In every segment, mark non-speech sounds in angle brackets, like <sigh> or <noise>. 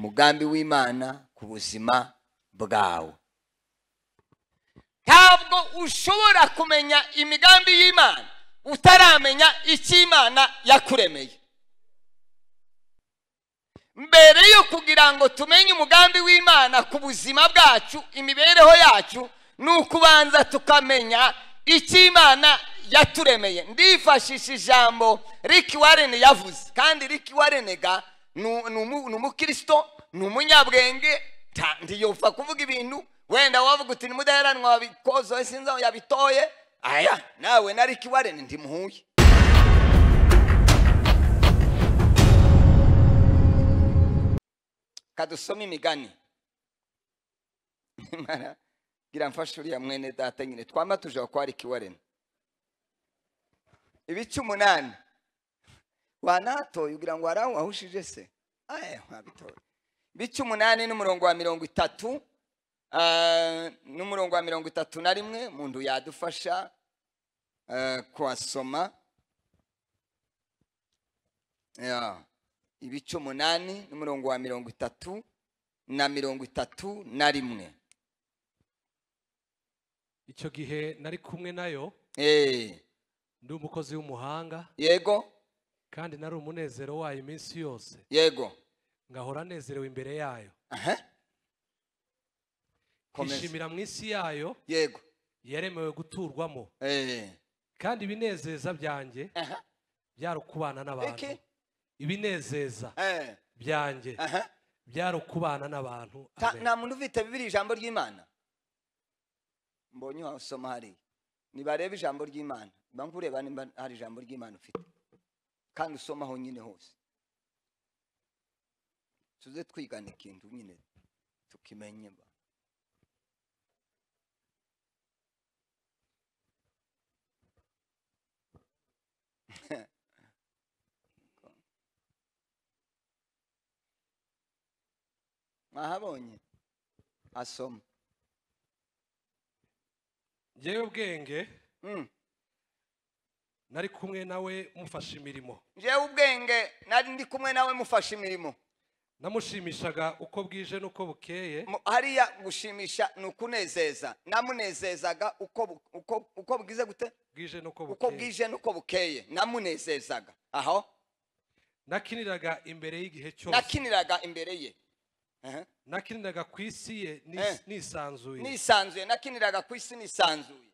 umugambi w'imana ku buzima bwawe ntabwo ushobora kumenya imigambi y'imana utaramenya icyo imana yakuremeye mbere yo kugira ngo tumenye umugambi w'imana ku buzima bwacu imibereho yacu ni ukubanza tukamenya icyo imana yaturemeye ndifashisha ijambo Rick warren yavuze kandi Rick warren ni umukristo ni umunyabwenge ntiyopfa kuvuga ibintu wenda wavuga uti nimudaheranwa wabikozoye sinzi aho yabitoye aya nawe nari Ricky Warren ndimuhuye kadusome imigani <laughs> gira mfashe uriya mwene data nyine twamatuje tuje kwa Ricky Warren ibice umunani wanatoye ugira ngo wari wawushije se ntabitoye bityo umunani n'umurongo wa mirongo itatu eh, n'umurongo wa mirongo itatu na rimwe muntu yadufasha eh, kuhasoma ibice umunani n'umurongo wa mirongo itatu na mirongo itatu na rimwe icyo gihe nari kumwe nayo eh. ndi umukozi w'umuhanga yego kandi nari umunezero wayo iminsi yose yego ngahora anezerewe imbere yayo nkishimira mu isi yayo yego yaremewe guturwamo eh. kandi ibinezeza byanjye byari ukubana n'abantu ibinezeza eh. byanjye byari ukubana n'abantu nta muntu ufite bibiri ijambo ry'imana mbonye wasoma hariya nibareba ijambo ry'imana mba nkureba niba hari ijambo ry'imana ufite kandi usomaho nyine hose tuze twigana ikintu nyine tukimenye <laughs> mwahabonye asoma ngewe ubwenge mm. nari kumwe nawe mufasha imirimo njyewe ubwenge nari ndi kumwe nawe mufasha imirimo namushimishaga uko bwije n'uko bukeye hariya gushimisha ni ukunezeza namunezezaga uko bwize gute bwije n'uko bukeye uko bwije n'uko bukeye namunezezaga aho nakiniraga imbere y'igihe cyose nakiniraga imbere ye nakiniraga ku isi ye nisanzuye nisanzuye nakiniraga ku isi nisanzuye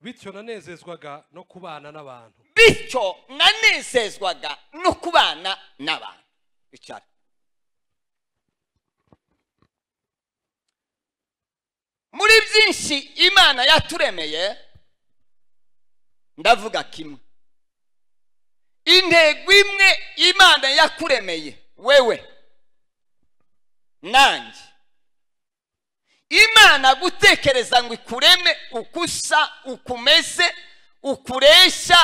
bityo nanezezwaga no kubana n'abantu bityo nanezezwaga no kubana n'abantu bicara muri byinshi imana yaturemeye ndavuga kimwe intego imwe imana yakuremeye wewe nanjye imana gutekereza ngo ikureme uko usa uko umeze uko ureshya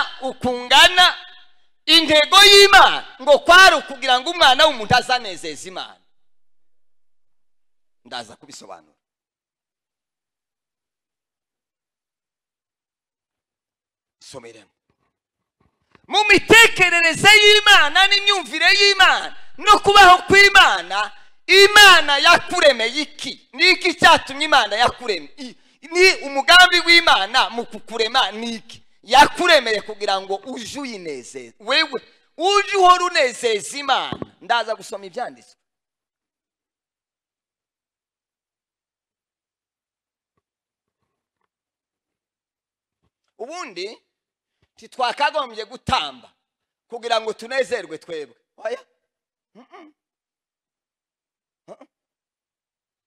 intego y'imana ngo kwari ukugira ngo umwana w'umuntu azanezeze imana ndaza kubisobanura someremo mu mitekerereze y'imana n'imyumvire y'imana no kubaho kw'imana imana yakuremeye iki ni iki cyatumye imana yakuremye ni umugambi w'imana mu kukurema ni iki yakuremeye kugira ngo uje uyinezeze wewe uje uhora unezeza imana ndaza gusoma ibyanditswe ubundi ntitwakagombye gutamba kugira ngo tunezerwe twebwe oya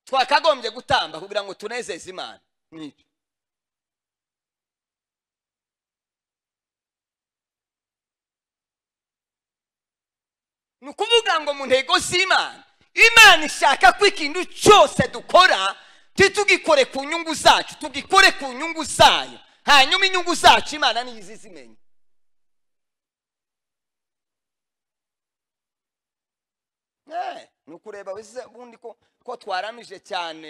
twakagombye gutamba kugira ngo tunezeze imana n'ibyo ni ukuvuga ngo mu ntego z'imana imana ishaka ko ikintu cyose dukora ntitugikore ku nyungu zacu tugikore ku nyungu zayo hanyuma inyungu zacu imana niyo izi zimenya ni ukureba wese ubundi ko ko twaramije cyane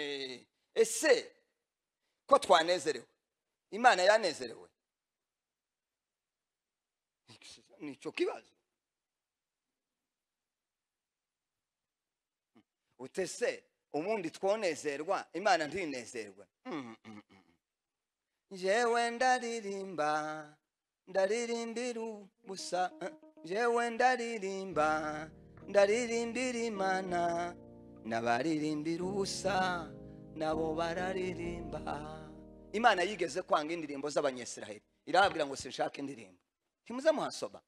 ese ko twanezerewe imana yanezerewe nicyo icyo kibazo utese ubundi twonezerwa imana ntinezerwe ngewe mm, mm, mm. ndaririmba ndaririmbira ubusa ngewe ndaririmba ndaririmbira imana n'abaririmbira ubusa nabo bararirimba imana yigeze kwanga indirimbo z'abanyesiraheli irahabwira ngo sinshake indirimbo ntimuze muhasoba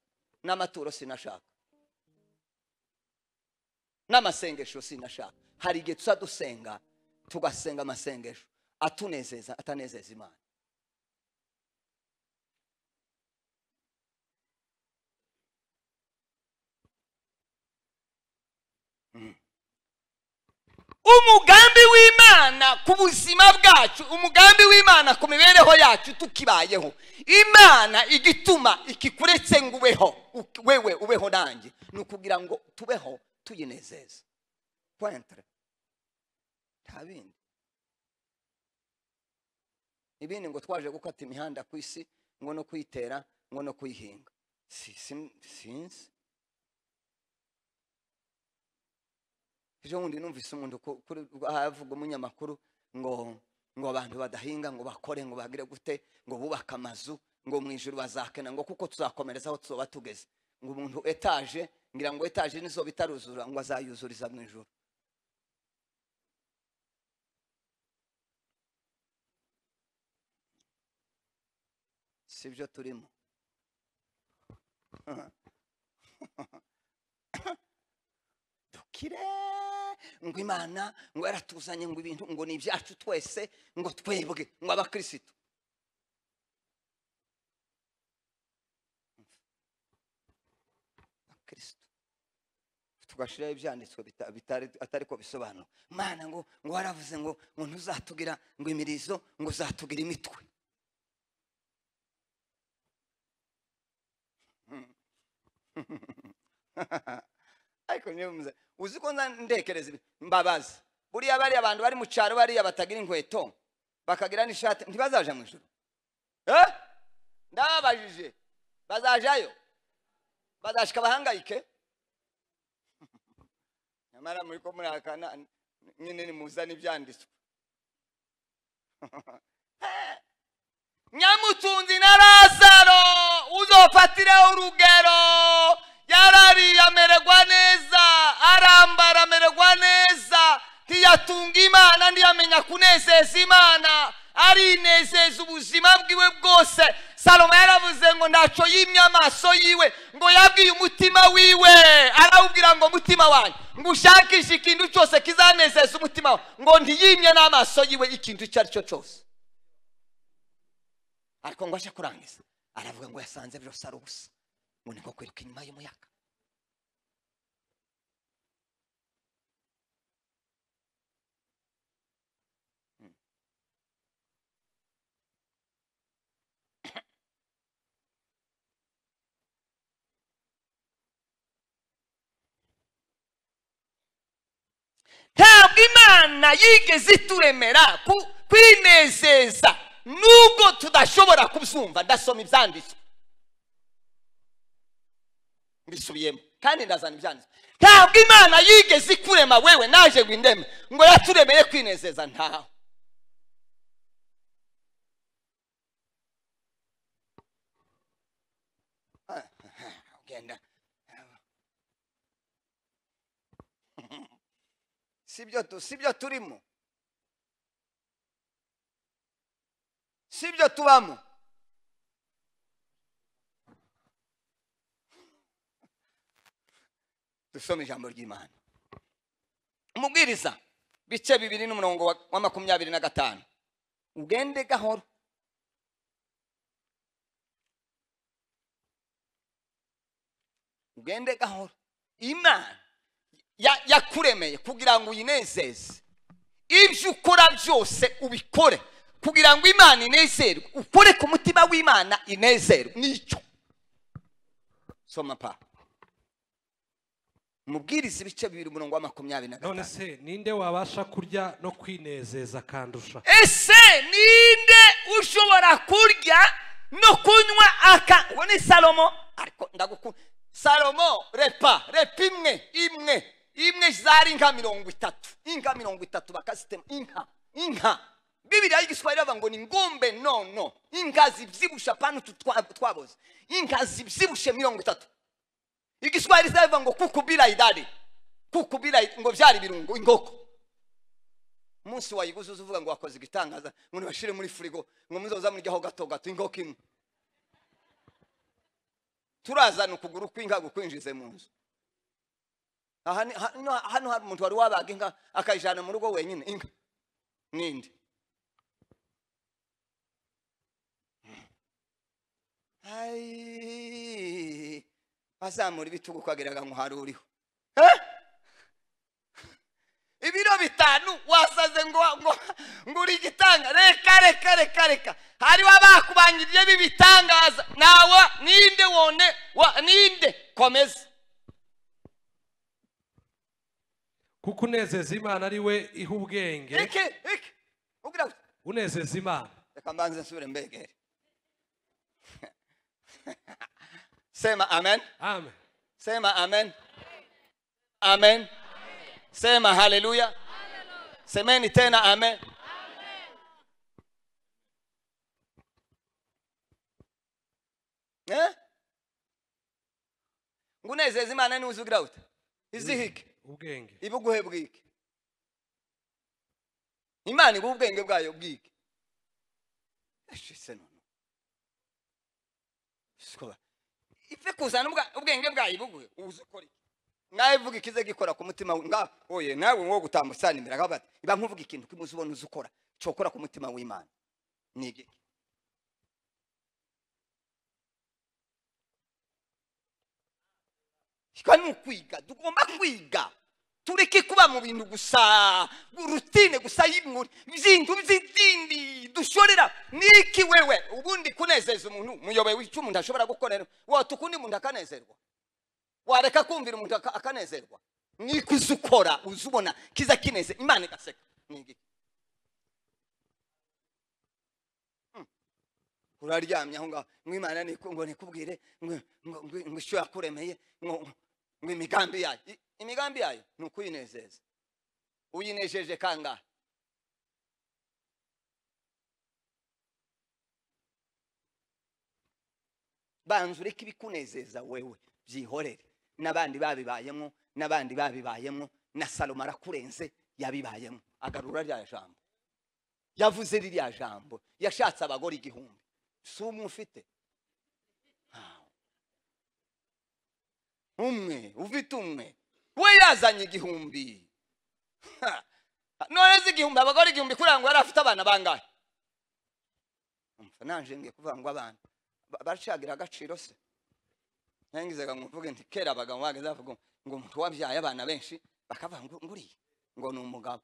n'amaturo sinashaka n'amasengesho sinashaka hari igihe tuza dusenga tugasenga amasengesho atunezeza atanezeza imana umugambi w'imana ku buzima bwacu umugambi w'imana ku mibereho yacu tukibayeho imana igituma ikikuretse ngo ubeho wewe ubeho nanjye ni ukugira ngo tubeho tuyinezeza pointere nta bindi ibindi ngo twaje gukata imihanda ku isi ngo no kuyitera ngo no kuyihinga sinzi ejo bundi numvise umuntu havuga umunyamakuru ngo ngo abantu badahinga ngo bakore ngo bagire gute ngo bubake amazu ngo mu ijoro bazakena ngo kuko tuzakomereza aho tuzoba tugeze ngo umuntu etaje ngira ngo etaje n'izuba itaruzura ngo azayuzuriza mu ijoro si byo turimo <laughs> kirekire ngo imana ngo yaratuzanye ngo ibintu ngo ni ibyacu twese ngo twebwe ngo abakirisitu abakirisitu tugashyiraho ibyanditswe atari ko bisobanura imana ngo ngo waravuze ngo ngo ntuzatugira ngo imirizo ngo uzatugira imitwe <laughs> ariko niyo uzi ko ndekereza mbabazi buriya bariya abantu bari mu cyaro bariya batagira inkweto bakagira n'ishati ntibazaje mu ijoro eh? ndababajije bazajayo bazashika bahangayike <laughs> nyamara muri ko murihakana nyine nimuza n'ibyanditswe <laughs> eh? nyamutunzi na lazaro uzofatire urugero yarariye amererwa neza arambara amererwa neza ntiyatunga imana ntiyamenya kunezeza imana arinezeza ubuzima bwiwe bwose salomo yaravuze ngo ntacyo yimye amaso yiwe ngo yabwiye umutima wiwe arawubwira ngo mutima wanjye ngo ushakishe ikintu cyose kizanezeza umutima we ngo ntiyimye n'amaso yiwe ikintu icyo ari cyo cyose ariko ngo ajye kurangiza aravuga ngo yasanze byose ari ubusa 보내고 그렇게 마요 뭐야 imana yigeze ituremera kwinezeza nubwo tudashobora kubyumva ndasoma ibyanditswe mbisubiyemo kandi ndazana ibyanditswe ntabwo imana yigeze ikurema wewe naje ngo indeme ngo yaturemeye kwinezeza ntawe <laughs> tu sibyo turimo sibyo byo tubamo dusome ijambo ry'imana umubwiriza bice bibiri n'umurongo wa makumyabiri na gatanu ugende gahoro ugende gahoro imana yakuremeye kugira ngo uyinezeze ibyo ukora byose ubikore kugira ngo imana inezerwe ukore ku mutima w'imana inezerwe nicyo soma pa mubwiriza ibice bibiri umurongo wa makumyabiri na gatanu none se ninde wabasha kurya no kwinezeza kandusha ese ninde ushobora kurya no kunywa aka uwo ni salomo ariko ndagukunda salomo repa repa imwe imwe imwe zari inka mirongo itatu inka mirongo itatu bakazitema inka inka bibiriya y'igiswahili bavuga ngo ni ngombe no no inka zibyibusha utu twaboze inka zibyibushe mirongo itatu igiswahili ziravuga ngo kuku bila idadi kuku bila ngo byari ibirungo ingoko umunsi wayiguze uvuga ngo wakoze igitangaza ngo nibashire muri firigo ngo muzoza muryaho gato gato ingoko imwe turazana ukuguru kw'inka gukwinjize mu nzu hano hari umuntu wari wabaga inka akayijyana mu rugo wenyine inka n'indi azamura ibitugu ukagira ngo hari uriho ibiro bitanu wasaze ngo ngo uri igitanga reka reka reka reka hariho abakubangiriye bibitangaza nawe ninde wone ninde komeza kuko unezeza imana ari we iha ubwenge unezeza imana reka mbanze nsubire mbegere <laughs> Sema amen. Amen. Sema amen. Amen. amen. Sema haleluya. Semeni tena amen. amen. Eh? ngunezeza imana niwe uzi ugirawuta iziha iki ubwenge ibuguhe bwiki imana iguha ubwenge bwayo bwiki eshise none ife kuzana ubwenge bwayo ibuguye uzi ukora iki nawe uvuga ikize gikora ku mutima ngawe oye nawe wowe gutambutsana imbere aho bati iba nkuvuga ikintu kimuze ubona uzi ukora cyo ukora ku mutima w'imana ni igiki ni ukwiga tugomba kwiga tureke kuba mu bintu gusa rutine gusa zindi dushorera niki wewe ubundi kunezeza umuntu muyoboye w'icyo umuntu ashobora gukorera watuka undi muntu akanezerwa wareka kumvira umuntu akanezerwa niko uzi ukora uzi ubona kiza kineze imana igaseka uraryamye aho ngaho mwimana ngo nikubwire ngo ishyura kuremeye ngo imigambi yayo imigambi yayo ni ukuyinezeza uyinejeje kangahe banza ureke ibikunezeza wewe byihorere n'abandi babibayemo n'abandi babibayemo na salomo arakurenze yabibayemo agarura rya jambo yavuze ririya jambo yashatse abagore igihumbi si umwe ufite umwe ufite umwe we yazanye igihumbi none igihumbi abagore igihumbi kurangwa yari afite abana bangahe naje ngiye kuvuga ngo abana bacagira agaciro se nangizaga ngo mvuge nti kera abagabo bageze bavuga ngo umuntu wabyaye abana benshi bakavuga ngo nguriye ngo ni umugabo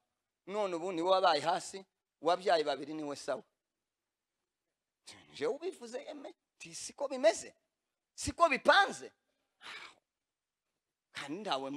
none ubu niwe wabaye hasi uwabyaye babiri niwe sawa jewe ubivuze yeme siko bimeze siko bipanze handawe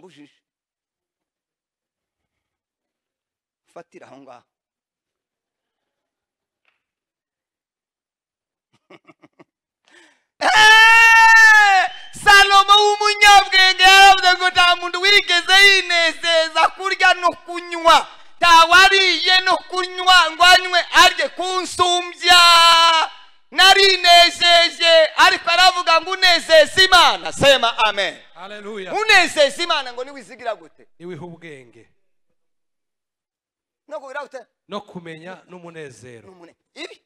salomo w'umunyabwenge yaravuze ngo nta muntu wigeze yinezeza kurya no kunywa ntawariye no kunywa ngo anywe arye ku narinejeje ariko aravuga ngo unezeze imana sema amen unezeze imana ngo niwizigira gute niwiha ubwenge no kubira gute no kumenya n'umunezero ibi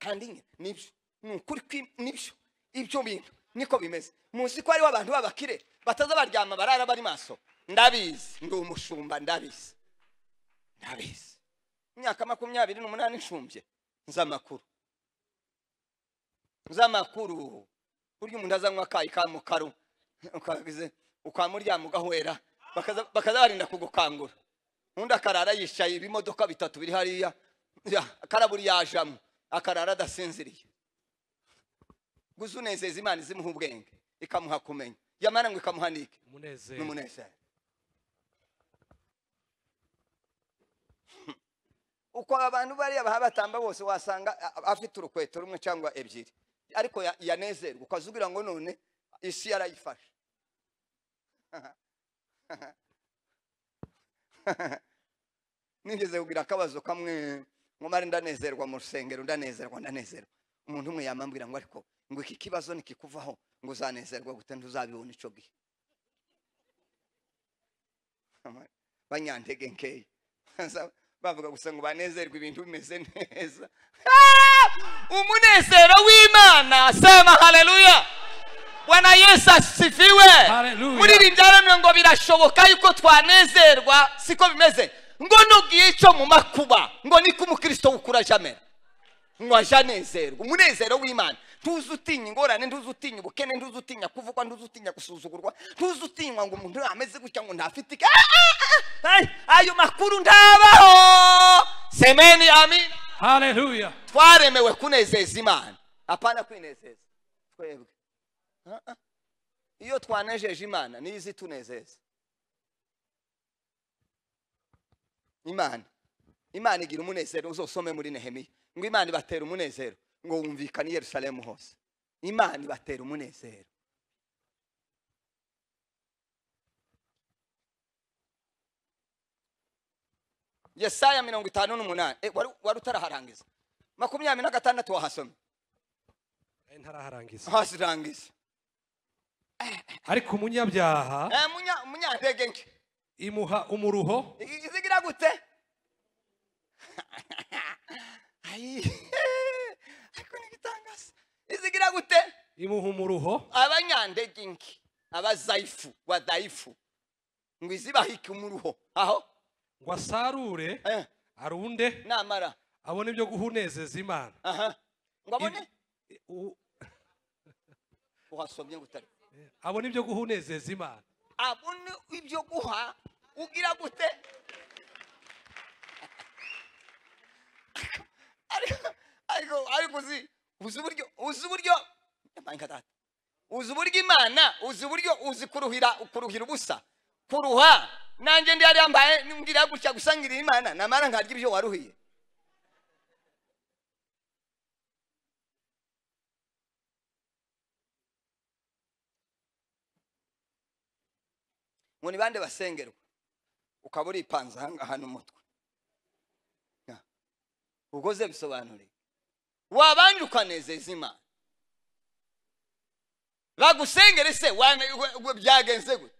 kandi nyine nibyo ni ukuri nibyo ibyo bintu niko bimeze munsi ko hariho abantu b'abakire bataza baryama barara bari maso ndabizi ndi umushumba ndabizi ndabizi imyaka makumyabiri n'umunani nshumbye nzi amakuru z'amakuru burya umuntu azanywa akayi ka mukaru ukamuryama ugahwera bakaza kugukangura undi akarara yicaye ibimodoka bitatu biri hariya karaburi yajamo akarara adasinziriye gusa unezeza imana izimuha ubwenge ikamuha kumenya yamara ngo ikamuhanike n'umunezero uko abantu bariya baha batamba bose wasanga afite urukweto rumwe cyangwa ebyiri ariko yanezerwa ukazugira ngo none isi yarayifashe <laughs> nigeze kugira akabazo kamwe ngo ndanezerwa mu rusengero ndanezerwa ndanezerwa umuntu umwe yamambwira ngo ariko ngo iki kibazo nikikuvaho ngo uzanezerwa gute ntuzabibona icyo gihe <laughs> banyantege nkeya <laughs> bavuga gusa ngo banezerwe ibintu bimeze neza ah! umunezero w'imana sema haleluya bwana yesu asifiwe muririmbi aramye ngo birashoboka yuko twanezerwa siko bimeze ngo nubwiye icyo mu makuba ngo niko umukristo wukura ajya ngo ajya anezerwa umunezero w'imana ntuze utinya ingorane ntuze utinya ubukene ntuze utinya kuvugwa ntuze utinya gusuzugurwa ntuze utinywa ngo umuntu ameze gutya ngo ntafite ike ah, ah, ah, ayo makuru ndabaho semeni amina twaremewe kunezeza imana apana kwinezeza twebwe iyo twanejeje imana niyo tunezeza imana imana igira umunezero uzosome muri nehemiya ngo imana ibatera umunezero ngo wumvikane yerusalemu hose imana ibatera umunezero yesaya mirongo itanu n'umunani eh, wari utaraharangiza makumyabiri na gatandatu wahasomye eh, ntaraharangiza ariko umunyabyaha eh, umunyantege nke imuha umuruho izigira gute <laughs> imuha umuruho abanyandege inki abazayifu wadayifu ngo izibahike umuruho aho ngo asarure eh. arunde namara abone ibyo guhunezeza imana ngo abone <laughs> uhasomye ngo eh, abone ibyo guhunezeza unezeza imana abone ibyo guha ugira gute <laughs> ariko uzi uburyo uzi uburyo uzi uburyo imana uzi uburyo uzi kuruhira kuruhira ubusa kuruha nanjye ndi yari yambaye mbwira gutya gusangira imana namara nkarya ibyo waruhiye ngo ni bande basengerwa ukaba uripanze ahangaha n'umutwe ugoze bisobanure wabanje ukanezeza imana bagusengere se byagenze gute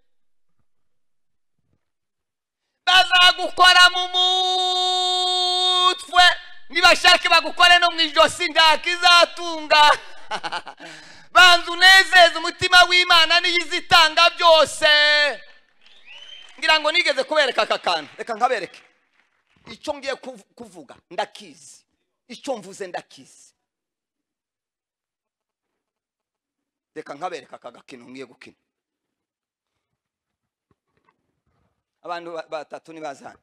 bazagukora mu mutwe nibashake bagukore no mu ijosi ndaka izatunga <laughs> banza unezeze umutima w'imana niyo izitanga byose ngira ngo nigeze kubereka aka kantu reka nkabereke icyo ngiye kuvuga ndakizi icyo mvuze ndakizi reka nkabereka aka gakino ngiye gukina abantu batatu ntibazane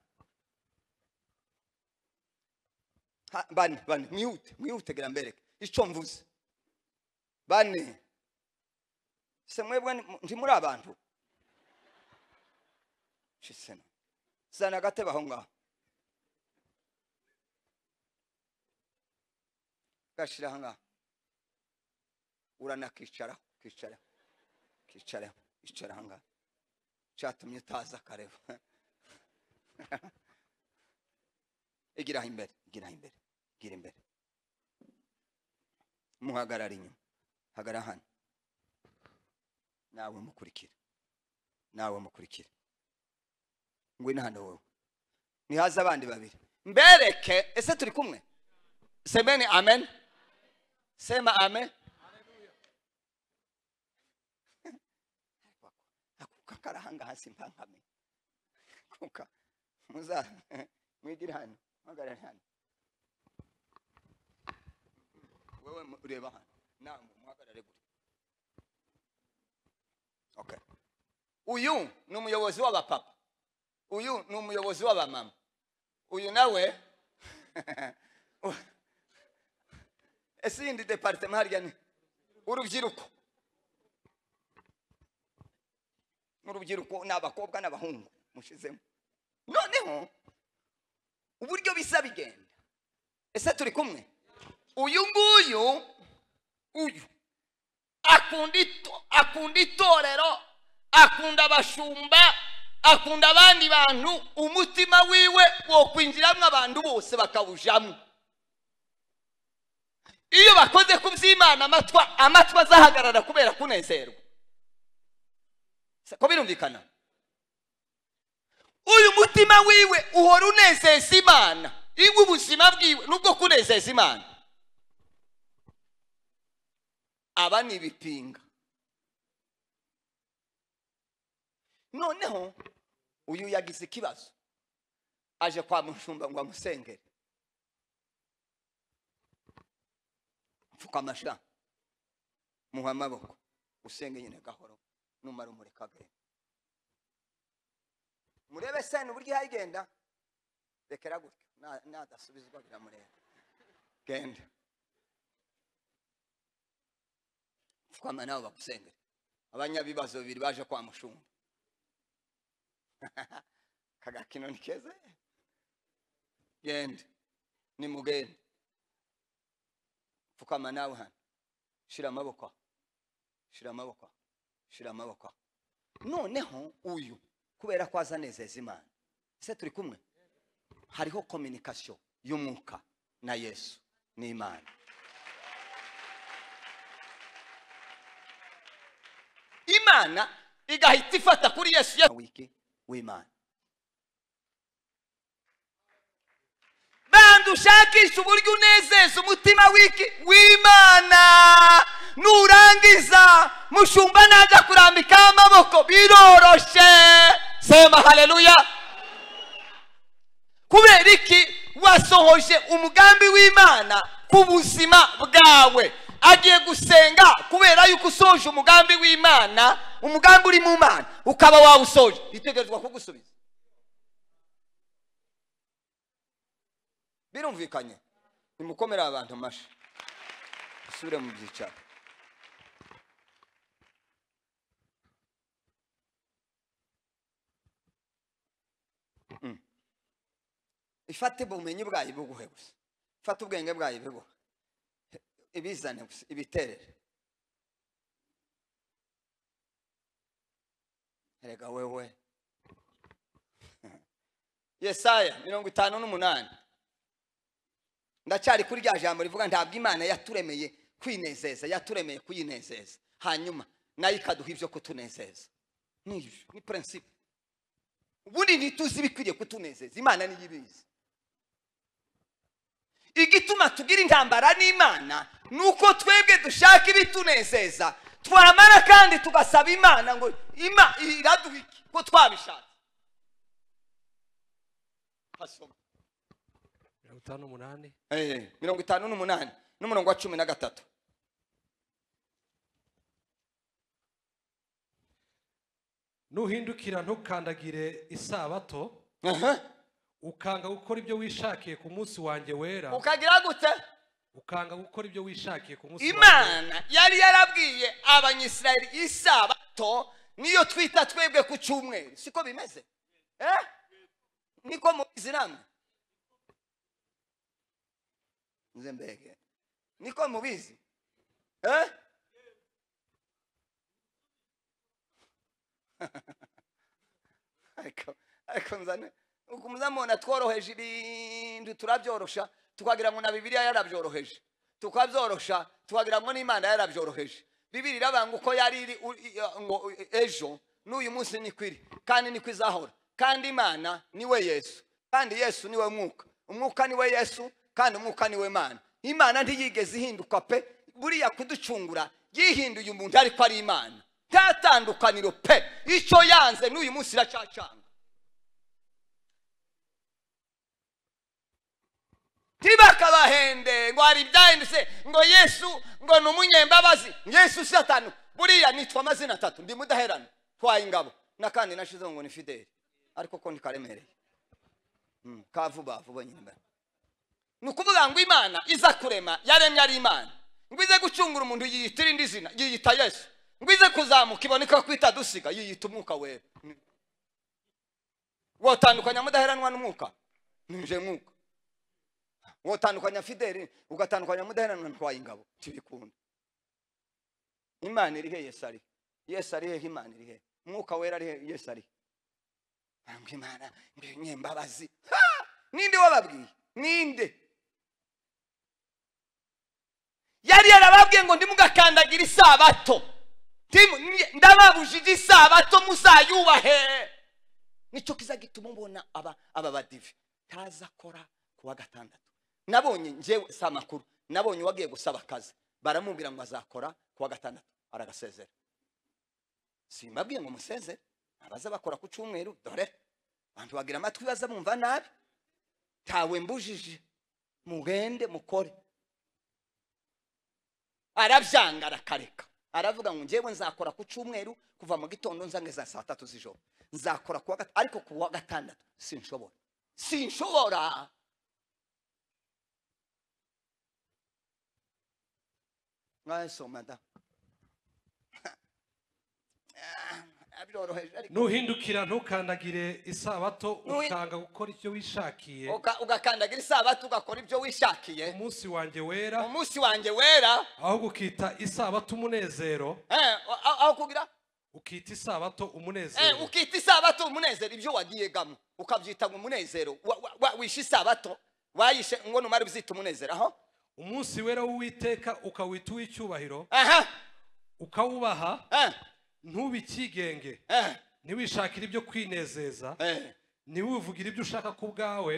bane bane mwihute mwihute gira mbereke icyo mvuze bane se mwebwe ntimuri abantu shisena zana agatebe aho ngaho gashyira aha ngaho uranakicaraho kicaraho kicaraho icara ahangaha cyatumye utaza akareba <laughs> igiraho imbere igiraho imbere gira imbere muhagarara inyuma hagara hano nawe mukurikira nawe mukurikira ngwino hano wowe ntihaze abandi babiri mbereke ese turi kumwe semeni amen sema amen akarahanga hasi mpankamye kuka muza mwigire hano muhagarare hano wewe ureba hano namwe muhagarare gutya okay uyu ni umuyobozi w'abapapa uyu ni umuyobozi w'abamama uyu nawe esindi departement harya ni urubyiruko n'urubyiruko ni abakobwa n'abahungu mushizemo noneho uburyo bisa bigenda ese turi kumwe uyu nguyu uyu akunda itorero akunda abashumba akunda abandi bantu umutima wiwe wo kwinjiramo abantu bose bakawujamo iyo bakoze ku by'imana amatwa amatwa azahagarara kubera kunezerwa ko birumvikana uyu mutima wiwe uhora unezeza imana igwa ubuzima bwiwe nubwo kunezeza imana aba ni ibipinga noneho uyu yagize ikibazo aje kwa mushumba ngo amusengere mfuka amasha muha amaboko usenge nyine gahoro numara umureka agenda murebe sene uburyo ihayigenda rekera gutyo nadasubizwa biramureba genda twama nawe bagusengere abanyabibazo bibiri baje kwa mushumba <laughs> kagakino ni keze genda nimugende pfukama nawe hano shira amaboko shira amaboko shira amaboko noneho uyu kubera ko azanezeza imana ese turi kumwe hariho kominikasiyo y'umwuka na yesu n'imana imana igahita ifata kuri yesu wiki w'imana bandi ushakisha uburyo unezeza umutima w'iki w'imana nurangiza mushumba najya kurambika amaboko biroroshye sema hareruya kubera iki wasohoje umugambi w'imana ku buzima bwawe agiye gusenga kubera yuko usoje umugambi w'imana umugambi uri mu mana ukaba wawusoje bitegerezwa kugusubiza birumvikanye nimukomere abantu amashyi dusubire mu byicaro ifate ubumenyi bwayo ibuguhe gusa ifate ubwenge bwayo ibiguhe ibizane gusa ibiterere rega wewe yesaya mirongo itanu n'umunani ndacyari kuri rya jambo rivuga ntabwo imana yaturemeye kwinezeza yaturemeye kuyinezeza hanyuma nayo ikaduha ibyo kutunezeza ni ibyo ni puransipe ubundi ntituzi ibikwiriye kutunezeza imana niyo ibizi igituma tugira intambara n'imana ni uko twebwe dushaka ibitunezeza twamara kandi tugasaba imana ngo ima iki ko twabishatse mirongo itanu n'umunani mirongo itanu n'umunani n'umurongo wa cumi na gatatu nuhindukira ntukandagire isabato ukanga gukora ibyo wishakiye ku munsi wanjye wera ukagira gute ukanga gukora ibyo wishakiye ku munsi imana yari yarabwiye abanyisirayeli isabato niyo twita twebwe ku cyumweru siko bimeze eh? niko mu namwe mbege niko mubizi eh? <laughs> ariko nzane umudamu tworoheje ibintu turabyorosha tukagira ngo na bibiliya yarabyoroheje tukabyorosha tukagira ngo n'imana yarabyoroheje bibiri irabanga uko yari iri ngo ejo n'uyu munsi niko iri kandi ni izahora kandi imana niwe yesu kandi yesu niwe mwuka umwuka niwe yesu kandi umwuka niwe mana imana ntiyigeze ihinduka pe buriya kuducungura yihinduye umuntu ariko ari imana ntatandukaniro pe icyo yanze n'uyu munsi iracacanga ntibakabahende ngo hari ibyahindutse ngo yesu ngo ni umunyembabazi yesu satanu buriya nitwa amazina atatu ndi mudaherana twaye ingabo n'akandi nashizeho ngo ni fideli ariko ko ntikaremereye hmm, ka vuba vuba nyine ni ukuvuga ngo imana iza kurema yaremye ari imana ngo ize gucungura umuntu yiyita irindi zina yiyita yesu ngo ize kuzamuka iboneka kwita dusiga yiyita umwuka wera wotandukanya mudaheranwa n'umwuka mwuka utandukanya fideli ugatandukanya mudaheranwa ntwaye ingabo tubikunda imana iri he yesi ari yesi ari imana iri he wera ari he ari ntabwo imana nyembabazi ninde wababwiye ninde yari yarababwiye ngo ndimugakandagire isabato ndababujije isabato muzayubahe nicyo kiza gituma ubona aba aba badive tazakora kuwa gatandatu nabonye njyewe si nabonye uwagiye gusaba akazi baramubwira ngo azakora kuwa gatandatu aragasezera simbabwiye ngo musezere abaza bakora ku cyumweru dore abantu bagira amatwi baza bumva nabi ntawe mbujije mugende mukore arabyanga arakareka aravuga ngo ngewe nzakora ku cyumweru kuva mu gitondo nzange za saa tatu z'ijoro nzakora kuwa gatandatu ariko wa gatandatu sinshobora sinshobora mwasoma <laughs> nuhindukira ntukandagire isabato utanga gukora icyo wishakiye ugakandagira isabato ugakora ibyo wishakiye umunsi wanjye wera umunsi wanjye wera aho gukita isabato umunezero eh, aho kugira ukita isabato umunezero eh, ukita isabato umunezero ibyo wagiyegamo ukabyita ngo umunezero wishe isabato wayishe ngo numare bizita umunezero aho umunsi wera w'uwiteka ukawita uw'icyubahiro ukawubaha ntubikigenge ntiwishakire ibyo kwinezeza ntiwivugire ibyo ushaka ku bwawe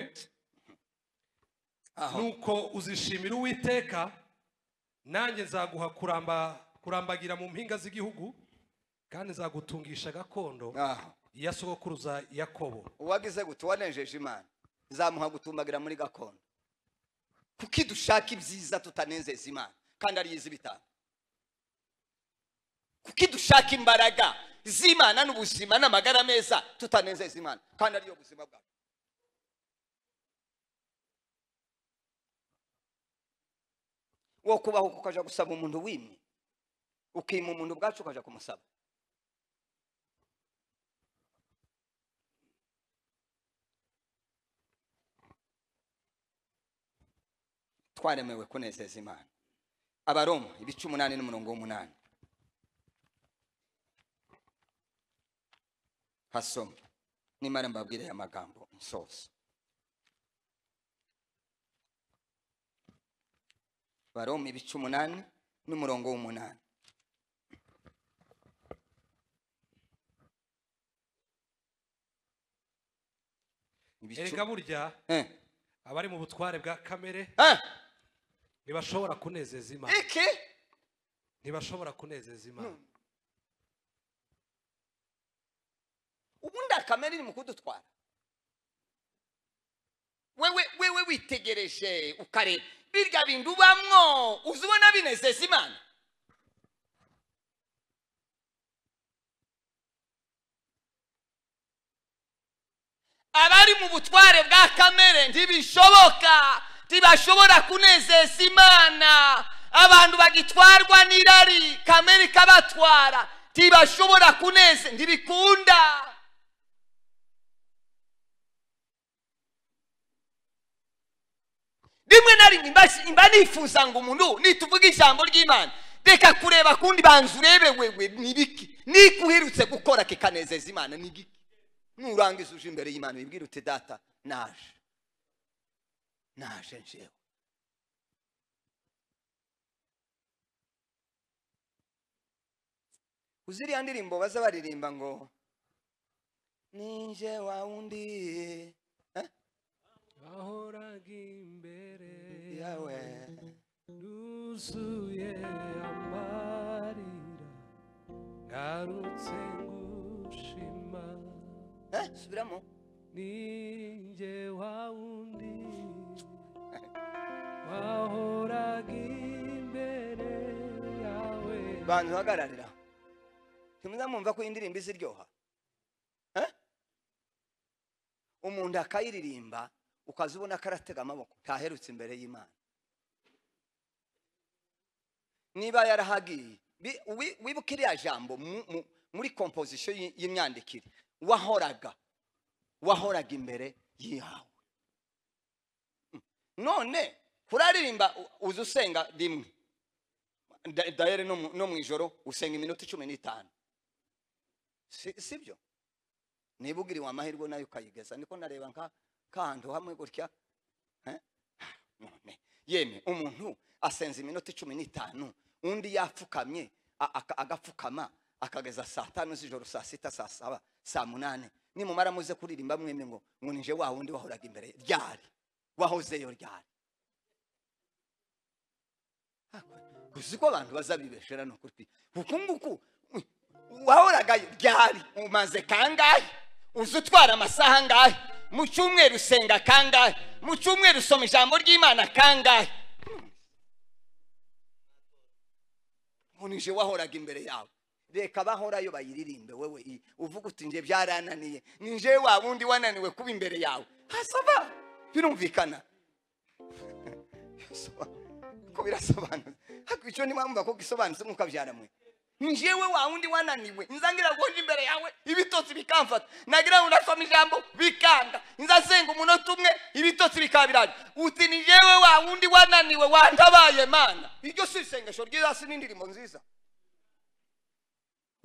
nuko uzishimira uwiteka nanjye nzaguha kuramba kurambagira mu mpinga z'igihugu kandi nzagutungisha gakondo iya sogokuruza yakobo uwagize guta uwanejeje imana nzamuha gutumbagira muri gakondo kuki dushaka ibyiza tutanezeza imana kandi ari iz'ibitanu kuki dushaka imbaraga z'imana n'ubuzima n'amagara meza tutanezeza imana kandi ariyo buzima bwacu wo kubaho ukajya gusaba umuntu wimye ukima umuntu ubwacu ukajya kumusaba twaremewe kunezeza imana abaroma ibice umunani n'umurongo w'umunani hasoma nimara mbabwire aya magambo nsoza baroma ibice umunani n'umurongo w'umunani erega burya eh. abari mu butware bwa kamere eh. ntibashobora kunezeza imana iki ntibashobora kunezeza imana hmm. ubundi kamere iri mu kudutwara wewe wewe witegereje ukareba birya bindi ubamwo uzi ubona binezeza imana abari mu butware bwa kamere ntibishoboka ntibashobora kunezeza imana abantu bagitwarwa n'irari kamere kabatwara ntibashobora kuneze ntibikunda rimwe na rimwe mba nifuza ngo umuntu nituvuga ijambo ry'imana reka kureba kundi banza urebe wewe ni ibiki niko uherutse gukora kikanezeza imana ni igiki nurangiza uje imbere y'imana wibwire uti data naje najen eu. ndirimbo baza baririmba ngo ninje wawundi wahoraga eh? imbere yawe nduzuye amarira ngarutse ngushima eh, subiramo ninje wawundi wahoraga imbere yawe bantu hagararira ntimuzamwumva ko indirimbo izi umuntu akayiririmba ukaza ubona ko aratega amaboko ntaherutse imbere y'imana niba yarahagiye wibuka iriya jambo muri kompozisiyo y'imyandikire wahoraga wahoraga imbere yawe none kuraririmba uzi usenga rimwe dayari no mu ijoro usenga iminota cumi n'itanu si byo niba ugiriwe amahirwe nayo ukayigeza niko nareba nk'ahantu hamwe gutya yemwe umuntu asenza iminota cumi n'itanu undi yapfukamye agapfukama akageza saa tanu z'ijoro saa sita saa saba saa munani nimumara muze kuririmba mwemwe ngo ngo nije wa wundi wahoraga imbere ryari wahoze wahozeyo gusa uko abantu bazabibeshera no ukuri uku nguku wahoraga ryari umaze kangahe uzi utwara amasaha angahe mu cyumweru usenga kangahe mu cyumweru usoma ijambo ry'imana kangahe munije wahoraga imbere yawe reka abahorayo bayiririmbe wowe uvuga uti nge byarananiye ni ngewe wa wundi wananiwe kuba imbere yawe hasaba birumvikana ko birasobanutse icyo niba mwumva ko gisobanutse nk'uko abyaramwe njyewe wa wundi wananiwe inzangira guhora imbere yawe ibitotsi bikamfata nagira ngo ndasoma ijambo bikanga nzasenga umunota umwe ibitotsi bikaba birari uti ni njyewe wa wundi wananiwe wandabaye mana iryo si isengesho ryiza si n'indirimbo nziza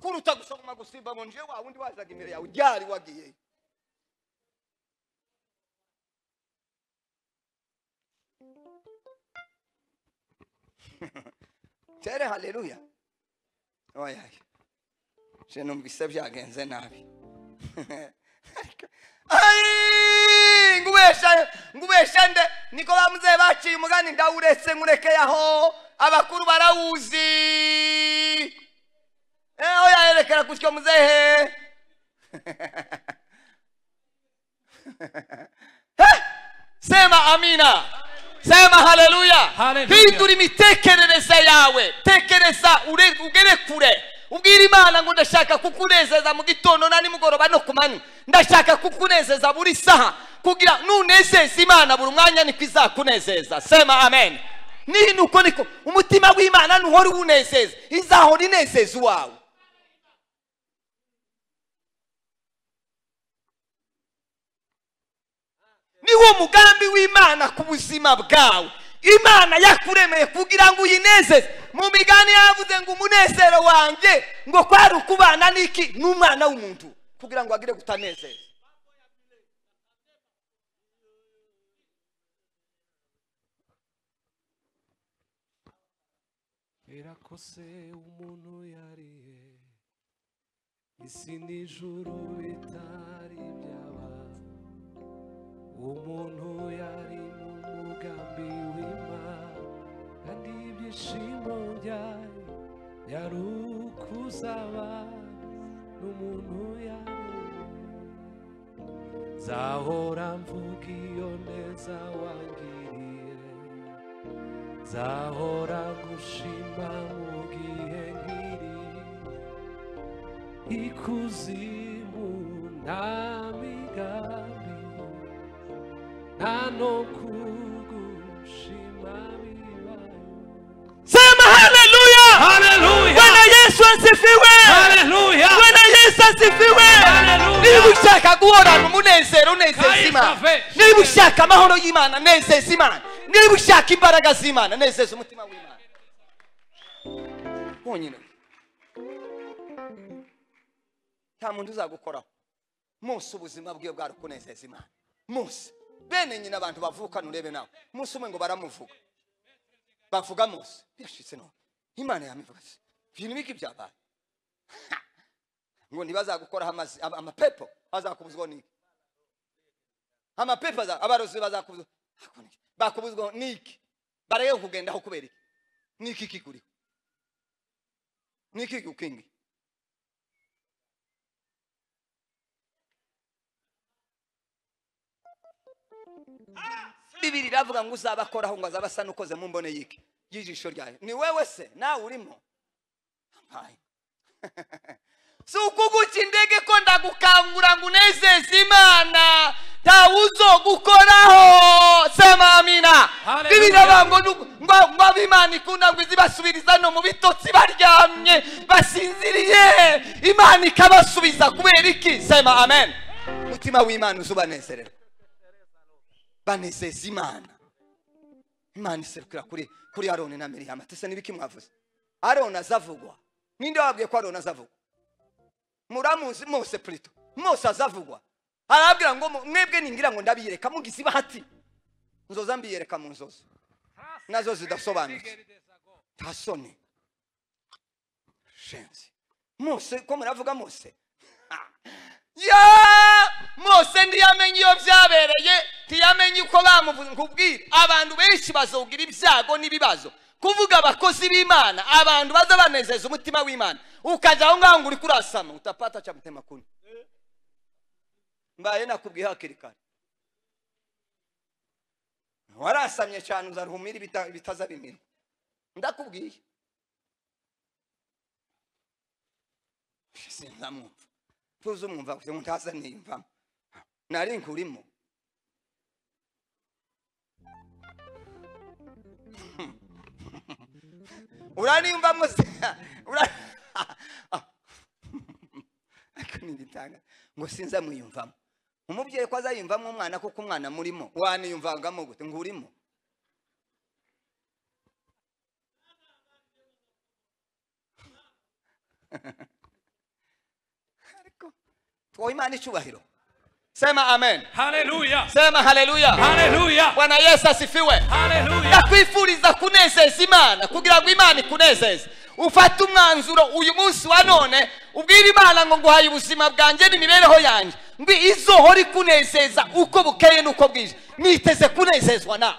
kuruta gusoma gusimba ngo njyewe wa wundi wazaga imbere yawe ryari wagiyeyo tere <laughs> haleluya oyaye je numvise byagenze nabi <laughs> ngubesha ngubesha nde niko bamuze baciye umugani ndawuretse nkureke aho abakuru barawuzi eho yayerekera kutyo muzehe <laughs> sema amina sema haleluya hindura imitekerereze yawe tekereza ugere kure ubwira imana ngo ndashaka kukunezeza mu gitondo na nimugoroba no ku manywa ndashaka kukunezeza buri saha kugira nunezeze imana buri mwanya niko izakunezeza sema amen ni nihinuko niko umutima w'imana ntuhora uwunezeza izahora inezeza uwawe ni mugambi w'imana ku buzima bwawe imana yakuremeye kugira ngo uyinezeze mu migani yavuze ngo umunezero wanjye ngo kwari ukubana n'iki n'umwana w'umuntu kugira ngo agire gutanezeza irakose umuntu yariye isi n'ijuru bitari umuntu yari mu mugambi w'imana kandi ibyishimo byayo yari ukuzaba n'umuntu yari zahora mvuga iyo neza wangiriye zahora gushima mu gihe nkiri ikuzimu nta Sema haleluya! Bwana Yesu asifiwe! Bwana Yesu asifiwe! nilibushaka guhorana umunezero unezeza Imana, nilibushaka amahoro y'Imana nezeza Imana, nilibushaka imbaraga z'Imana nezeza umutima w'Imana wonyine nta muntu uzagukoraho mose ubuzima bwiwe bwari ukunezeza mose bene nyina abantu bavuka nurebe nawe umunsi umwe ngo baramuvuga bavuga munsi birashitse none imana yamivuga ati ibintu biki byabaye ngo ntibazagukoraho amapepo azakubuzwaho n'iki amapepo abarozi bazakubuzwa bakubuzwaho n'iki bareke kugendaho kubera iki n'iki kiguriho n'iki gukingi bibiri iravuga ngo uzabakoraho ngo azabasa n'ukoze mu mbone yike y'ijisho ryawe ni wowe se nawe urimo <laughs> si ukuguca indege ko ndagukangura ngo unezeze imana ntawuzo gukoraho samamina bibiraba ngo ngo ikunda ngo izibasubiriza no mu bitotsi baryamye basinziriye imana ikabasubiza kubera iki sema amen umutima w'imana uzubanezerera banezeza imana imana iserukira kuri kuri aroni na miriyama tuse n'ibiki mwavuze aroni azavugwa ninde wabwiye ko aroni azavugwa muramuzi mose purito mose azavugwa arababwira ngo mwebwe ningira ngo ndabiyereka mugize ibahati nzoza mbiyereka mu nzozi nazo zidasobanutse nta shenzi mose ko muravuga mose ya mose ntiyamenye iyo byabereye ntiyamenye uko bamuvuze abantu benshi bazubwira ibyago n'ibibazo kuvuga abakozi b'imana abantu baza banezeza umutima w'imana ukajya aho ngaho ngo uri kurasama utapata cha mtema kuni mbaye nakubwiye hakiri kare warasamye cyane uzaruhumira ibitaza ndakubwiye sinzamwumva tuzi umwumva kugira ngo ntasa niyumvamo nari nkurimo uraniyumvamo se ngo sinzamwiyumvamo umubyeyi ko azayiyumvamo umwana kuko umwana murimo waniyumvangamo gute ngo urimo ha ha ha kwa imani hilo sema amen haleluya sema haleluya haleluya bwana yesu asifiwe haleluya ndakwifuriza kunezeza imana kugira ngo imana ikunezeze ufate umwanzuro uyu munsi wa none ubwire imana ngo nguhaye ubuzima bwanjye n'imibereho yanjye ngo izohora ikunezeza uko bukeye n'uko bwije niteze kunezezwa nawe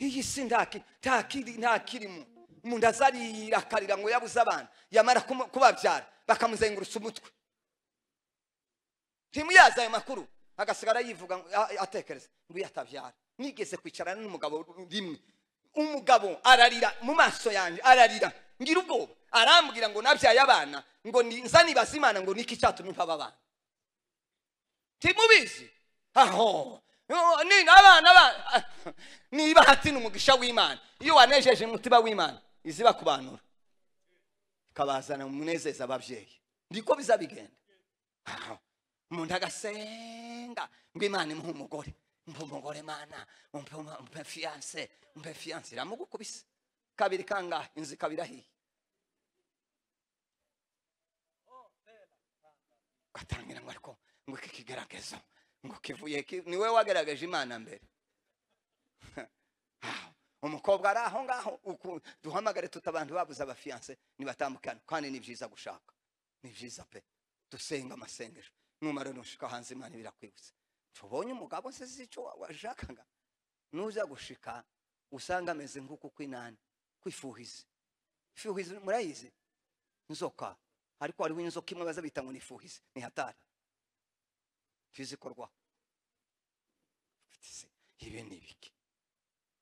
iyi si ntakirimo umuntu azarirakariga ngo yabuze abana yamara kubabyara bakamuzengurutsa umutwe ntimuyaze ayo makuru agasigara yivuga atekereza ngo yatabyara nigeze kwicarana n'umugabo rimwe umugabo ararira mu maso yanjye ararira ngira ubwoba arambwira ngo nabyaye abana ngo nzanibaze imana ngo niki cyatumye mpaba abana ntimubizi aho abana niba <laughs> hati n'umugisha w'imana iyo wanejeje umutima w'imana izibakubanura ukabazana mu munezeza ababyeyi ndiko biza bigenda umuntu agasenga ngo imana imuhe umugore mpe umugore mana mpe fiyanse mpe fiyanse iramugukubise kabiri kangahe inzu ikaba irahiye ugatangira ngo ariko ngo iki kigaragazo ngo kivuye niwe wagaragaje imana mbere <laughs> umukobwa ari aho ngaho duhamagare tuta abantu babuze abafiyanse nibatandukane kandi ni byiza gushaka ni byiza pe dusenga amasengesho numara nushika hanze imana birakwibutsa tubonye umugabo se si cyo washakaga nuza gushika usanga ameze nk'uku kw'inani kwifuhiza ifuhiza murayizi inzoka ariko hariho inzoka imwe baza bita ngo ni ifuhiza ni hatari tuzi ibi ni ibiki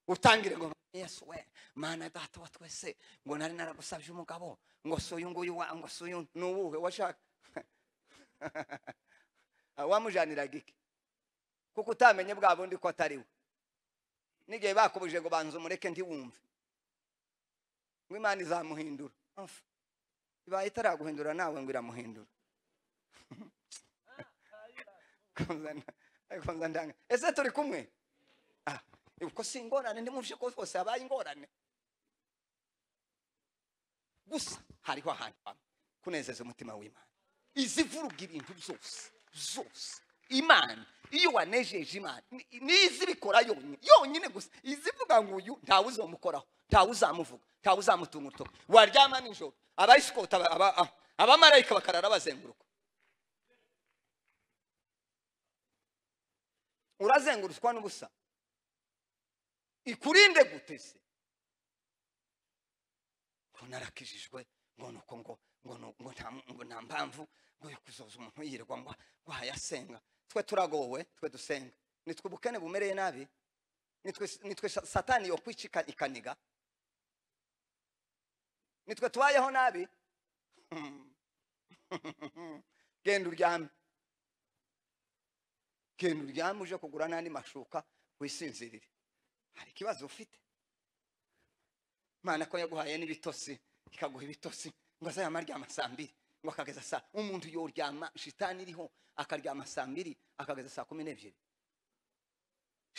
utangire ngo yesu we mana data wa twese ngo nari naragusabye umugabo ngo si uyu nguyu <laughs> ngo si uyu ni uwuhe washaka wamujaniraga iki kuko utamenye bwa bundi ko atari we n'igihe bakubuje ngo banza umureke ntiwumve ngo imana izamuhindura ibaye itaraguhindura nawe ngo iramuhindura <laughs> ese turi kumwe ubwo si ingorane ntimwumvishe ko rwose habaye ingorane gusa hariho ahantu kunezeza umutima w'imana izivuruga ibintu byose zose imana iyo wanejeje imana n'izibikora yonyine yonyine gusa izivuga ngo uyu ntawe uzamukoraho ntawe uzamuvuga ntawe uzamutunga urutoki waryama nijoro abayisikota ah, abamarayika bakarara bazenguruka urazengurutswa n'ubusa ikurinde gute se ngo narakijijwe ngo nuko ngo ngo nta mpamvu ngo yo kuzoza umuntu yirwa ngo wayasenga twe turagowe twe dusenga nitwe ubukene bumereye nabi nitwe satani yo kwica ikaniga nitwe tubayeho nabi <laughs> genda uryame genda uryame uje kugura n'andi mashuka wisinzirire hari ikibazo ufite mana ko yaguhaye n'ibitosi ikaguha ibitosi ngo azaryama aryama saa mbiri ngo akageza saa umuntu yoryama shitani iriho akaryama saa mbiri akageza saa kumi n'ebyiri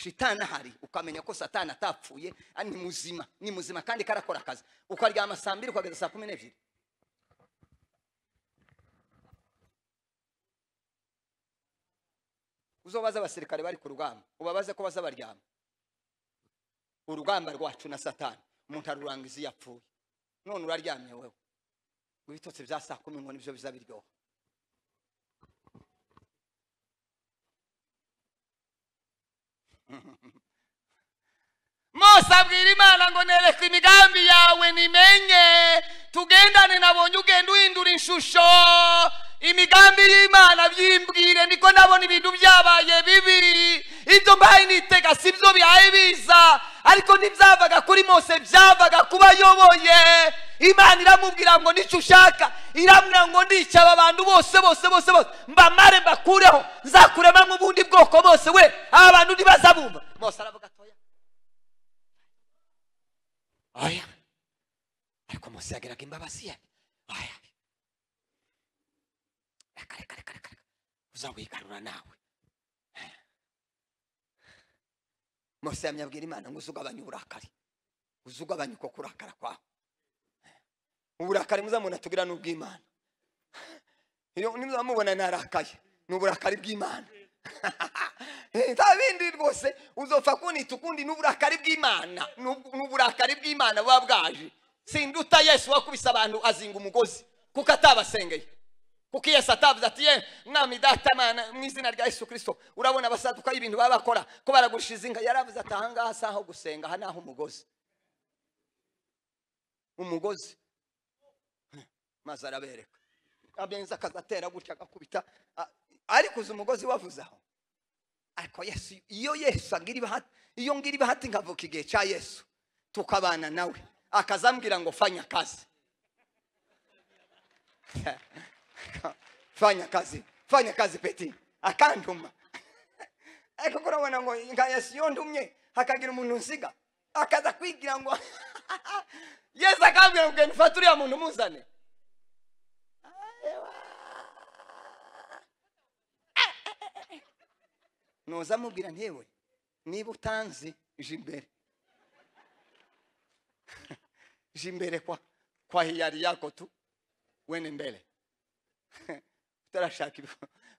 shitani ahari ukamenya ko satani atapfuye ah, ni muzima ni muzima kandi karakora akazi ukaryama saa mbiri ukageza saa kumi n'ebyiri uzobaza abasirikare bari ku rugamba ubabaze ko bazabaryama urugamba rwacu na satani umuntu arurangiza iyo apfuye none uraryamye wewe witotse bya saa kumi ngo nibyo biza biryoha mose abwira imana ngo nereka imigambi yawe nimenye tugendane nabonye ugenda uhindura inshusho imigambi y'imana byimbwire niko nabona ibintu byabaye bibiri ibyo mbahaye nitega si byo bihaye biza ariko ntibyavaga kuri mose byavaga kuba ayoboye imana iramubwira ngo nicyo ushaka iramubwira ngo ndica abantu bantu bose bose bose bose mbamare mbakureho nzakurema bundi bwoko bose we aba bantu ntibazabumva bose aravuga atoya oya ariko mose yagiraga imbabazi ye oya reka reka reka reka uzawigarura nawe mose yamyabwira imana ngo uzugabanye uburakari uzugabanye uko kurakara kwawe uburakari muzamubona tugira ni ubw'imana ntibuzamubona narakaye ni uburakari bw'imana <laughs> eh, nta bindi rwose uzopfa kunita ukundi n'uburakari bw'imana n'uburakari bw'imana buba bwaje sinduta Yesu wakubise abantu azinga umugozi kuko atabasengeye kuko iyo atadatiye mwami datamana mu izina rya Yesu Kristo urabona abasaduka y'ibintu baba bakora ko baragurisha izinga yaravuze ati ahangaha si aho gusenga aha ni aho umugozi umugozi maze arabereka abenza akaza gutya agakubita ariko uzi umugozi wavuze aho ariko yesu iyo e yesu agira ibahati iyo e ngira ibahati nkavuka igihe cya yesu tukabana nawe akazambwira ngo fanya akazi <laughs> fanya kazi fanya kazi peti akantuma ariko kurabona ngo nka yasiyo ndumye hakagira umuntu nsiga akaza kwigira ngo yesu akambwira ngo mfate uriya muntu muzane noza amubwira ntewe niba utanzi ije imbere ije imbere kwa kwa hiyari yako tu wene mbele utarashaka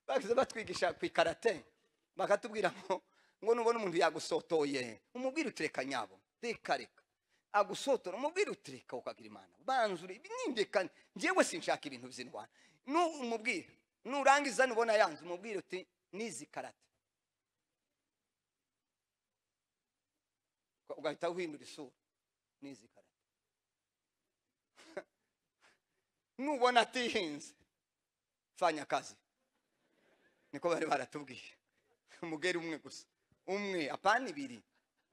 bavuze batwigisha ku ikarate bakatubwira ngo ngo nubona umuntu yagusotoye umubwire utureka nyabo rekareka agusotora umubwire utureka ukagira imana banzure ibinyindekane ngewe sinshaka ibintu by'indwara n'umubwire nurangiza nubona yanze umubwire uti nizi karate ugahita uhindura isura nizi karate <laughs> nubona atihinze fanya akazi niko bari baratubwiye umugeri umwe gusa umwe apana ibiri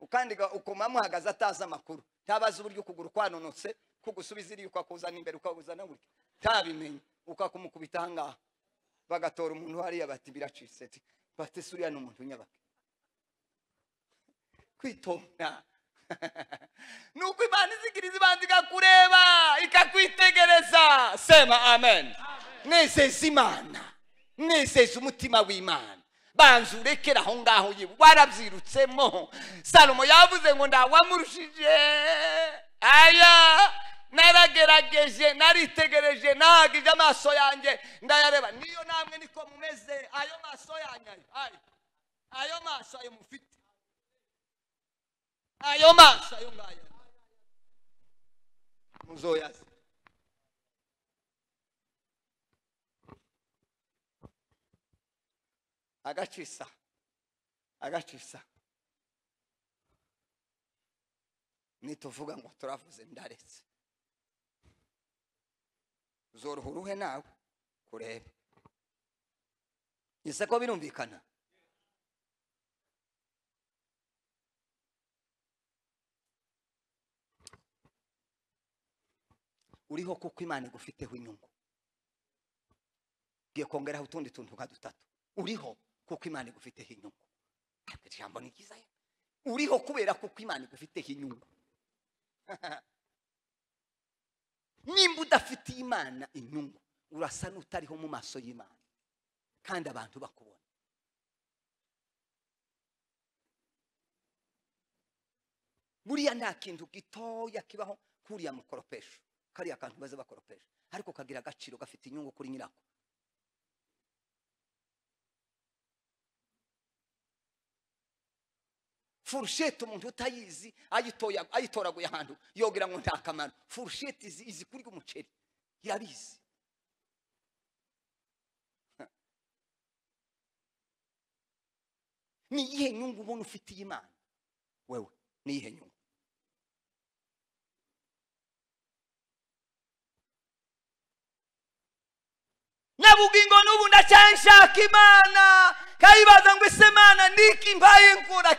ukandika ukomamo uhagaze atazi amakuru ntabazi uburyo ukuguru kwanonotse kugusubiza iriya ukakuzana imbere ukakuzana gutya ntabimenya ukakumukubita ahangaha bagatora umuntu hariya bati biracitse bati suriya ni umuntu nyabake kwitonda <laughs> ni uko imana izikiriza ibanza ikakureba ikakwitegereza sema amen mwezeze imana mwezeze umutima w'imana banza urekera aho ngaho yiwe warabyirutsemo salomo yavuze ngo ndawamurushije aya naragerageje naritegereje nahagije amaso yanjye ndayareba niyo namwe niko mumeze ayo maso yanjye ayo ayo maso ayo mufite ayo maso ayo ngayo muzoyaze agacisa agacisa nituvuga ngo turavuze ndaretse zoroha uruhe nawe kureba ese ko birumvikana uriho kuko imana igufiteho inyungu bwiye kongeraho utundi tuntu nka dutatu uriho kuko imana igufiteho inyungu iri jambo ni ryiza uriho kubera kuko imana igufiteho inyungu <laughs> nimba udafitiye imana inyungu urasa n'utariho mu maso y'imana kandi abantu bakubona buriya nta kintu gitoya kibaho k'uriya mukoropesho kariya kantu baza bakoropesha ariko kagira agaciro gafite inyungu kuri nyirako furusheti umuntu utayizi ayitoraguye ahantu yogira ngo nta kamaro furusheti izi kurya umuceri irabizi ni iyihe nyungu ubona ufitiye imana wewe ni iyihe nyungu nkabugingo n'ubu ndacyanshaka imana nkayibaza ngo ese imana niki mbaye nkora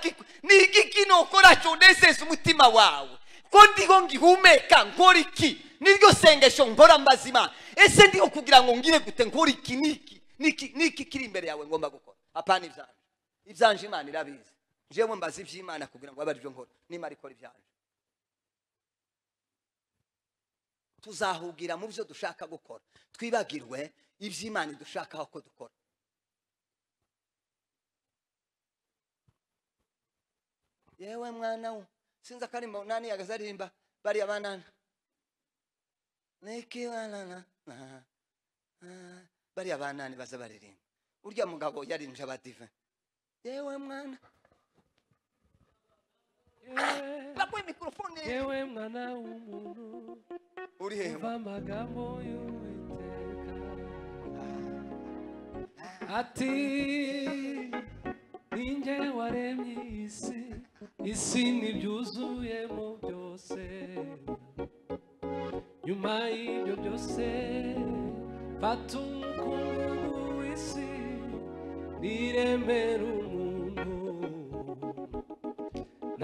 niki kino ukora cyonezeza umutima wawe ko ndiho ngihumeka nkora iki niryo sengesho nkora mbaza ese ndiho kugira ngo ngire gute nkora iki niki niki kiri imbere yawe ngomba gukora apana ibyanje ibyanje imana irabizi njyewe mbaza iby'imana kugira ngo abe aribyo nkora nimba ariko ibyanje tuzahugira mu byo dushaka gukora twibagirwe iby'imana idushakaho ko dukora yewe mwana we sinzi akarimba umunani agazaririmba bariya banana niki banana ah, ah, bariya banani baza baririmba urya mugabo yarinje abadive yewe mwana ewe mwana w'umuntu uri hemba amagambo y'uwiteka ati ninjye waremye isi isi ntibyuzuyemo byose nyuma y'ibyo byose fata umukungugu w'isi niremere umuntu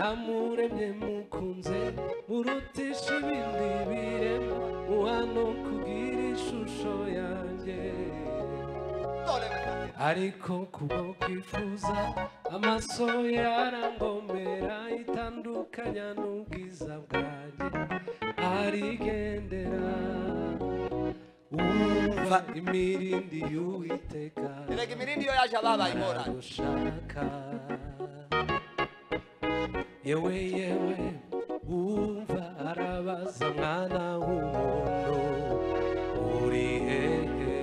namuremye mukunze murutisha ibindi biremwa muhano kubwira ishusho yanjye ariko kubwo kwifuza amaso yarangomera itandukanya n'ubwiza bwanjye arigendera wumva imirindi y'uwiteka erega imirindi yo yaje ababaye ihora yewe yewe wumva arabaza mwana w'umuntu uri hehe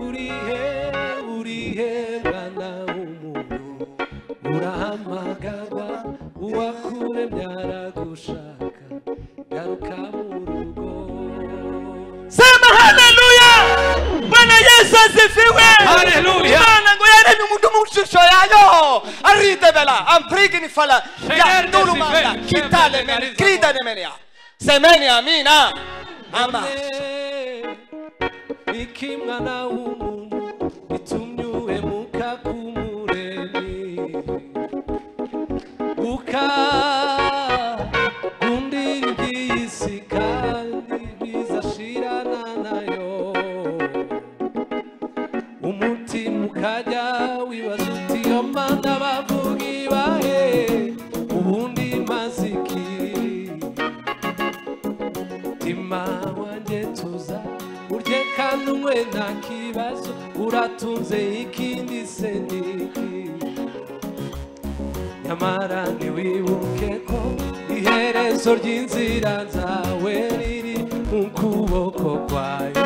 uri hehe uri hehe mwana w'umuntu urahamagarwa uwakuremye aragushaka garuka mu rugo sema haleluya bwana yesu haleluya Benim umudum şöyle Arrite bela. Am prigin fala. Ya dolu manda. Kita de meni. Krida de meni ya. Semeni amina. Ama. Ikim ganau cyatunze ikindi se n'iki nyamara ntiwibuke ko iherezo ry'inzira zawe riri mu kuboko kwayo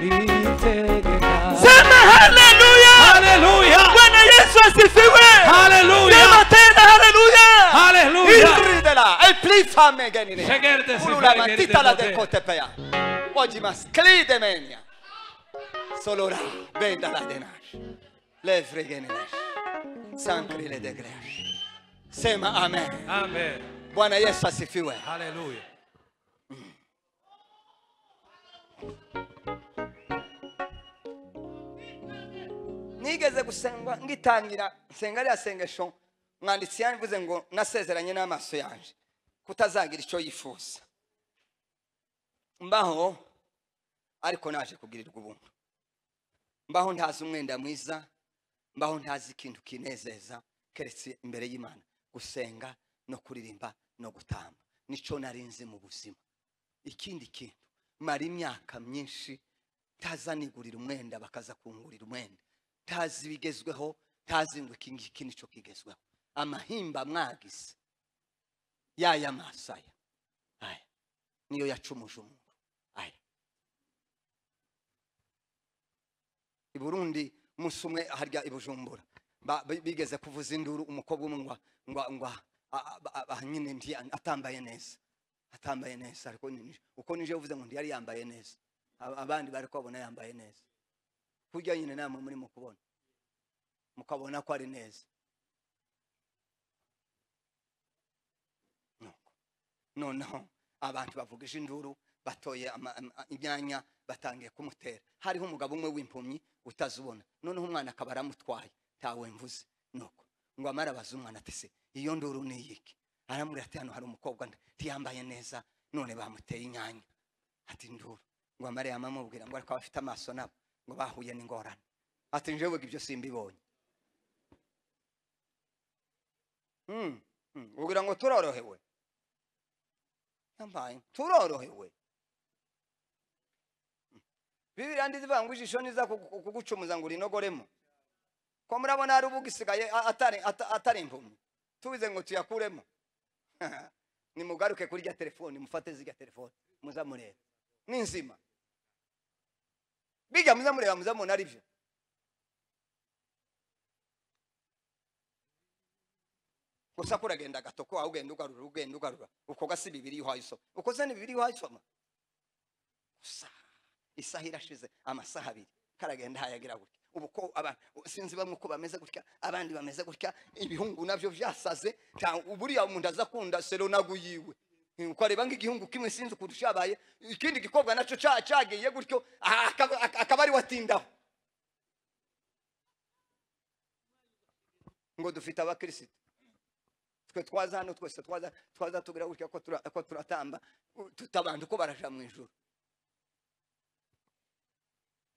ritegeka sema haleluya haleluya bwana yesu asifiwe haleluya sema tena haleluya haleluya irridela elplifa megenine ulula matitala del oggi mas clide menya solora bedaladenar levregenenar sangre de greaș sema amen amen bwana yesu asifiwe haleluya mm. nigeze gusengwa ngitangira nsenga rya sengesho mwanditsi yavuze ngo nasezeranye n'amaso yanjye kutazagira icyo yifuza mbaho ariko naje kugirirwa ubuntu mbaho ntazi umwenda mwiza mbaho ntazi ikintu kinezeza keretse imbere y'imana gusenga no kuririmba no gutamba nicyo narinze mu buzima ikindi kintu mara imyaka myinshi ntazanigurira umwenda bakaza kungurira umwenda ntazi ibigezweho ntazi ngo iki ngiki nicyo kigezweho amahimba mwagize yaya masaya aya niyo yacumuje umuntu i burundi umunsi umwe harya i bujumbura bigeze kuvuza induru umukobwa umwe ngo nyine atambaye neza atambaye neza ariko uko nije uvuze ngo ntiyari yambaye neza abandi bari kubabona yambaye neza kurya nyine namwe muri mu kubona mukabona ko ari neza noneho abantu bavugije induru batoye imyanya batangiye kumutera hariho umugabo umwe w'impumyi utazubona noneho umwana akaba aramutwaye ntawe mvuze nuko ngo amara abaze umwana se iyo nduru ni iyiki aramubwira ati hano hari umukobwa ntiyambaye neza none bamuteye inyanya ati nduru ngo amare yamamubwira ngo ariko abafite amaso nabo ngo bahuye n'ingorane ati njyewe ibyo simbibonye hmm, hmm. ubwira ngo turorohewe yambaye turorohewe bibiriya ndivanga ijisho niza kugucumuza ngo urinogoremo ko murabona hari ubugisigaye atari impumyi tubize ngo tuyakuremo <laughs> nimugaruke kuri irya telefoni mufate zirya telefoni muzamureba ni nzima bijya muzamureba muzamubona ari byo gusa kuragenda agatoko aho ugenda ugarura ugenda ugarura uko gasi bibiri uhaye isoma uko zana bibiri uhaye isoma gusa isaha irashize amasaha abiri karagenda hayagira gutya ubu ko sinzi bamwe uko bameze gutya abandi bameze gutya ibihungu nabyo byasaze buriya umuntu aza akunda seronagu yiwe ukareba nk'igihungu kimwe sinzi ukuntu cyabaye ikindi gikobwa nacyo cyagiye gutyo akaba ari watindaho ngo dufite abakirisitu twe twaza hano twese twaza twaza tugira gutya ko turatamba tutabanda uko baraja mu ijoro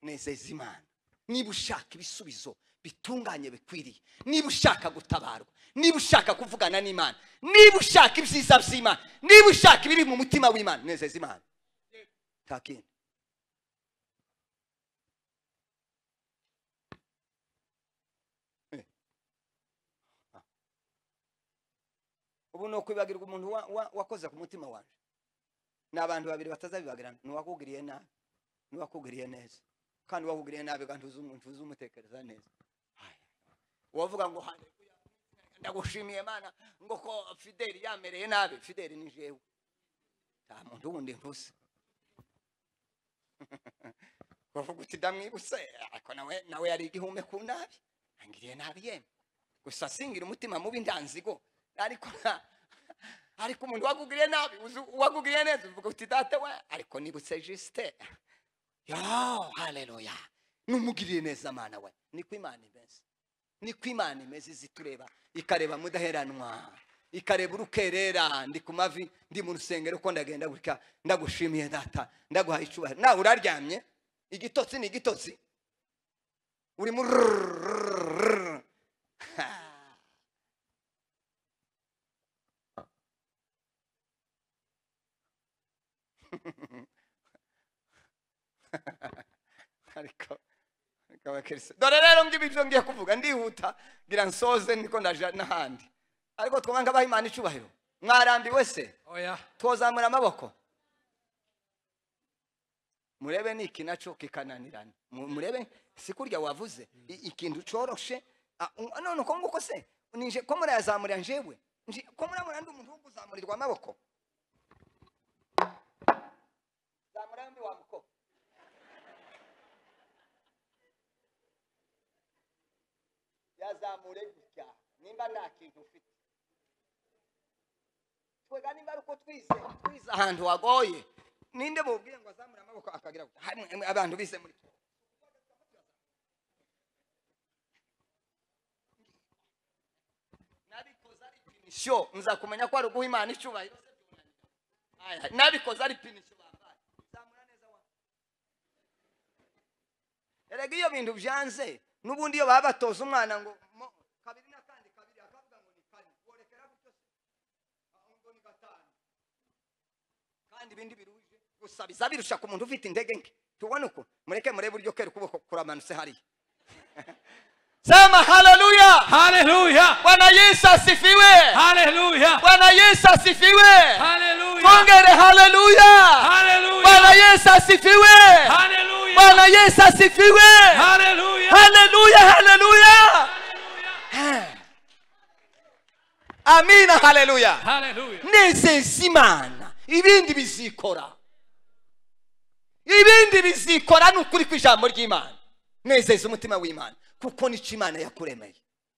nezeza imana niba ushaka ibisubizo bitunganye bikwiriye niba ushaka gutabarwa niba ushaka kuvugana n'imana niba ushaka ibyiza by'imana niba ushaka ibiri mu mutima w'imana nezeza imana nta eh. ah. ubu ni ukwibagirwa umuntu wakoze ku mutima wawe ni abantu babiri batazabibagirana ni uwakugiriye nabi n'uwakugiriye neza kandi uwavugiriye nabi kandi uzi umutekereza neza uwavuga ngo ndagushimiye mana ngo ko fideli yamereye nabi fideli ni jewe nta muntu wundi mvuze bavuga <laughs> uti ndamwibutse ariko nawe yari igihume ku nabi angiriye nabi yemwe gusa singira umutima mubi ndanzigo ariko ariko umuntu wagugiriye nabi wagugiriye neza uvuga uti data we ariko nibutse jisite yo hareruya n'umugirire neza amana we niko imana imeze niko imana imeze izi tureba ikareba mudaheranwa ikareba urukerera ndi ku mavi ndi mu rusengero uko ndagenda gutya ndagushimiye data ndaguhaye icyubahiro nawe uraryamye igitotsi ni igitotsi uri muri ariko <laughs> dore rero ngibi ibyo ngiye kuvuga ndihuta ngira nsoze niko ndaje n'ahandi ariko twumva nk'abaha imana icyubahiro mwarambiwe se twozamura amaboko murebe ni iki nacyo kikananirana murebe si kurya wavuze ikintu coroshe none uko nguko se nije ko murayazamurira njyewe ko muramura ndi umuntu wo kuzamurirwa amaboko zamura wa mukobwa yazamure gutya nimba nta kintu ufite twega nimba ari uko twize twize ahantu wagoye ninde mubwiye ngo azamure amaboko akagira abantu bize muri twe nabikoze nza kumenya ko ari uguha imana icyubahiro nabikoze ari pinisho bambaye zamura neza wa erega iyo bintu byanze n'ubundi iyo baba batoza umwana ngo kabiri na kandi kabiri akavuga ngo ni kane worekera gutyo ngo ni gatanu kandi ibindi biruje gusa ku muntu ufite intege nke uko mureke murebe uburyo kera ukuboko kuramanutse hariya <laughs> Sema haleluya. Haleluya. Bwana Yesu asifiwe. Haleluya. Bwana Yesu asifiwe. Haleluya. Kongere haleluya. Haleluya. Bwana Yesu asifiwe. Haleluya. Bwana Yesu asifiwe. Haleluya. Haleluya, haleluya. amina haleluya nezeza imana ibindi bizikora ibindi bizikora ni ukuri ijambo ry'imana nezeza umutima w'imana kuko nicyo imana yakuremeye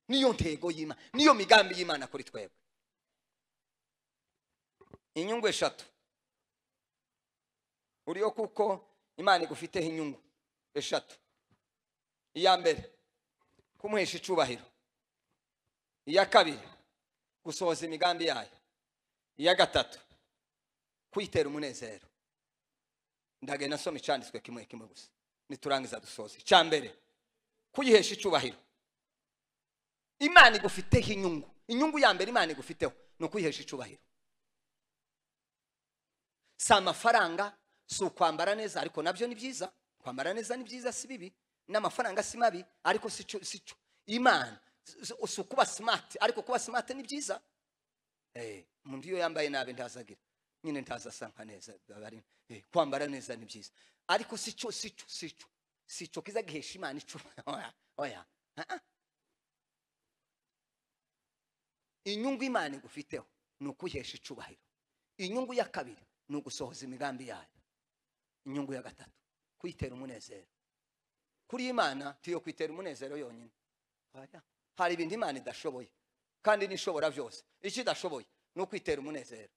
niyo ntego y'imana niyo migambi y'imana kuri twebwe inyungu eshatu uriyo kuko imana igufiteho inyungu eshatu iya mbere kumuhesha icyubahiro iya kabiri gusohoza imigambi yayo iya gatatu kwitera umunezero ndagenda nsoma icanditswe kimwe kimwe gusa niturangiza dusoza icya mbere kuyihesha icyubahiro imana igufiteho inyungu inyungu ya mbere imana igufiteho ni ukwihesha icyubahiro si amafaranga si ukwambara neza ariko nabyo ni byiza kwambara neza ni byiza si bibi n'amafaranga si mabi ariko si cyo imana si kuba smart ariko kuba smart ni byiza eh umuntu iyo yambaye nabe ntazagira nyine ntaza sanka neza eh, kwambara neza ni byiza ariko si cyo si cyo si cyo si cyo kiza gihesha imana icuma <laughs> oya oya inyungu imana igufiteho ni ukuyihesha icubahiro inyungu ya kabiri ni ugusohoza imigambi yayo inyungu ya gatatu kuyitera umunezero kuri imana tuyo kwitera umunezero yonyine hari ibintu imana idashoboye kandi n'ishobora byose icyo idashoboye ni ukwitera umunezero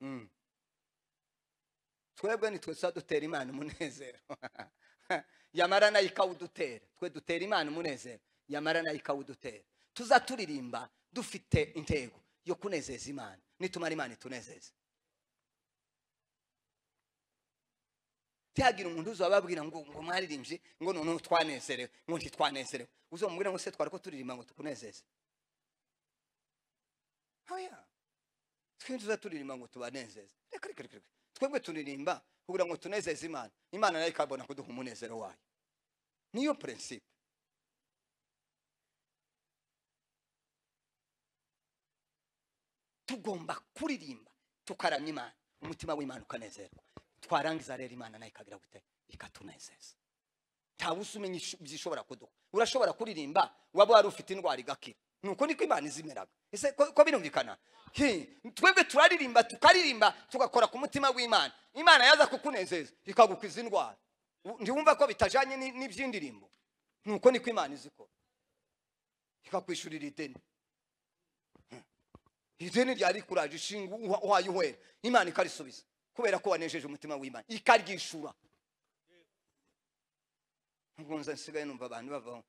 hmm. twebwe ni <laughs> twe dutera imana umunezero yamara nayo ikawudutera twe dutera imana umunezero yamara nayo ikawudutera tuza turirimba dufite intego yo kunezeza imana nitumara imana itunezeze byagira umuntu uzababwira ngo ngo mwaririmbye ngo none twanezerewe ngo ntitwanezerewe uzamubwira ngo se twari ko turirimba ngo tukunezeze hoya twebwe tuza turirimba ngo tubanezeze reka reka reka twebwe turirimba kugira ngo tunezeze imana imana nayo ikabona kuduha umunezero wayo niyo prinsipe tugomba kuririmba tukaramya imana umutima w'imana ukanezerwa twarangiza rero imana nayo ikagira gute ikatunezeza nta busa umenya ibyishobora kuduha urashobora kuririmba waba wari ufite indwara igakira ni uko niko imana izimeraga ese ko birumvikana twebwe turaririmba tukaririmba tugakora ku mutima w'imana imana yaza kukunezeza ikagukiza indwara ntiwumva ko bitajyanye n'iby'indirimbo ni uko niko imana izikora ikakwishyurira ideni hm. ideni ryari kuraje ishinga uhaye imana ikarisubiza kubera ko wanejeje umutima w'imana ikaryishura ngo nsigaye numva abantu bavaho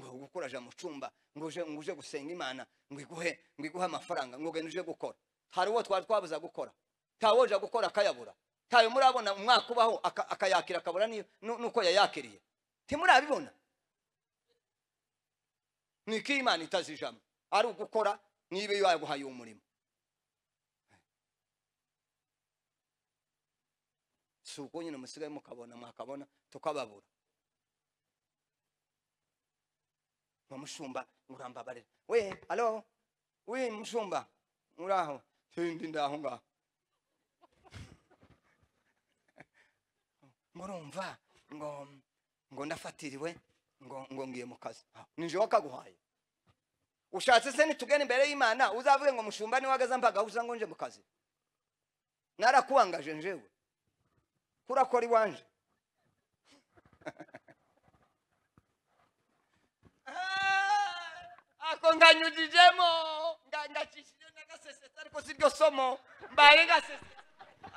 ngo gukuraje mu cyumba ngo uje gusenga imana ngo iguhe ngo iguhe amafaranga ngo uje gukora hari uwo twari twabuza gukora ntawoje gukora akayabura ntayo murabona umwaka ubaho akayakira akabura n'uko yayakiriye ntimurabibona ni ko imana itazijamo ari ugukora niba yaguhaye umurimo si ubwo nyine musigaye mukabona mwakabona tukababura nka mushumba murambabarira we alo we mushumba muraho ndi ndaho ngaho <laughs> murumva ngo ngo ndafatiriwe ngo ngo ngiye mu kazi ninjye wakaguhaye ushatse se nitugana imbere y'imana uzavuge ngo mushumba niwe agaze mbagaho uza ngo nje mu kazi narakubangaje njewe kurakora iwanje ah, ako nganyujijemo ngacishije n'agasesetse ariko si ryo somo mbaye gasesetse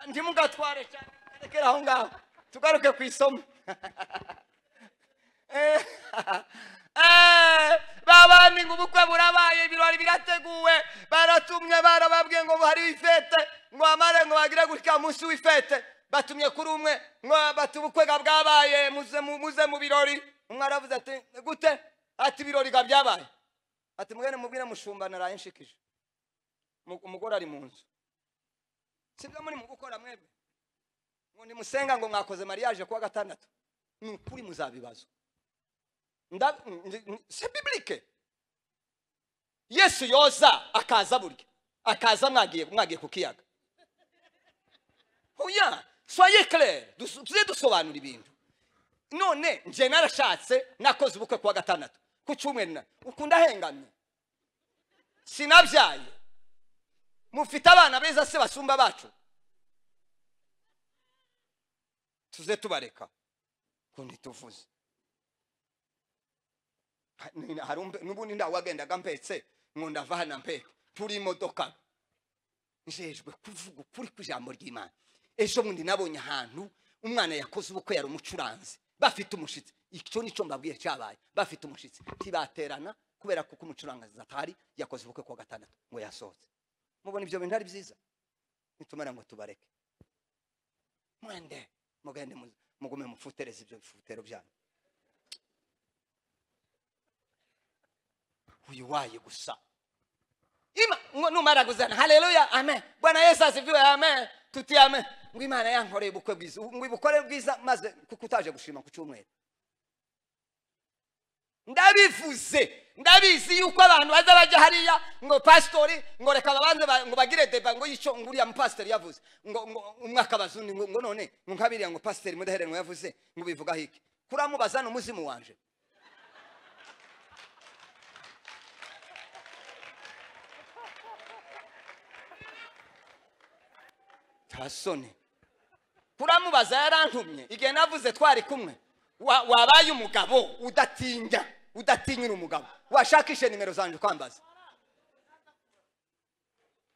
ntimugatware cyane mukarekere aho ngaho tugaruke ku isomo <laughs> eh, <laughs> eh, babandi ngo ubukwe burabaye ibirori birateguwe baratumye barababwiye ngo hari ifete ngo bamare ngo bagire gutya munsi w'ifete batumye kuri umwe bati ubukwega bwabaye muze mu birori umwe aravuze ati gute ati ibirori ga byabaye ati mubwire mubwire mushumba naraye umugore ari mu nzu sibyo muri mu gukora mwebwe ngo nimusenga ngo mwakoze mariage kuwa gatandatu ni ukuri muzabibazwa se biblike yesu yoza akaza burya akaza mwagiye ku kiyaga soye kerere tuze dusobanura ibintu none njye narashatse nakoze ubukwe kuwa gatandatu ku cyumweru ukunda ahengamye sinabyaye mufite abana beza se basumba bacu tuze tubareka kundi tuvuze n'ubundi ndawagendaga mpetse nkunda vana mpe turi imodoka njejwe kuvuga ukuri ku ijambo ry'imana ejo bundi nabonye ahantu umwana yakoze ubukwe yari umucuranzi bafite umushyitsi icyo nicyo mbabwiye cyabaye bafite umushyitsi ntibaterana kubera kuko umucuranzi atari yakoze ubukwe kuwa gatandatu ngo yasohotse mubona ibyo bintu ari byiza nitumara ngo tubareke mwende mugende mugume mufutereze ibyo bifutero byanyu uyu waye gusa ima numara kuzana haleluya amen bwana yesu asifiwe amen tuti amen ngo imana yankoreye ubukwe bwiza ngo ibukore bwiza maze kuko utaje gushima ku cyumweru ndabivuze ndabizi yuko abantu baza bajya hariya ngo pasitori ngo reka babanze ngo bagire deba ngo yico ngo uriya mupasiteri yavuze ngo ngo umwe akabaza undi ngo none ngo nkabiriya ngo pasiteri mudaheranwa yavuze ngo bivugaho iki kuramubaza ni umuzimu wanje nta turamubaza yarantumye igihe navuze twari kumwe wabaye umugabo udatinya udatinyura umugabo washakishe nimero zanjye ukwambaza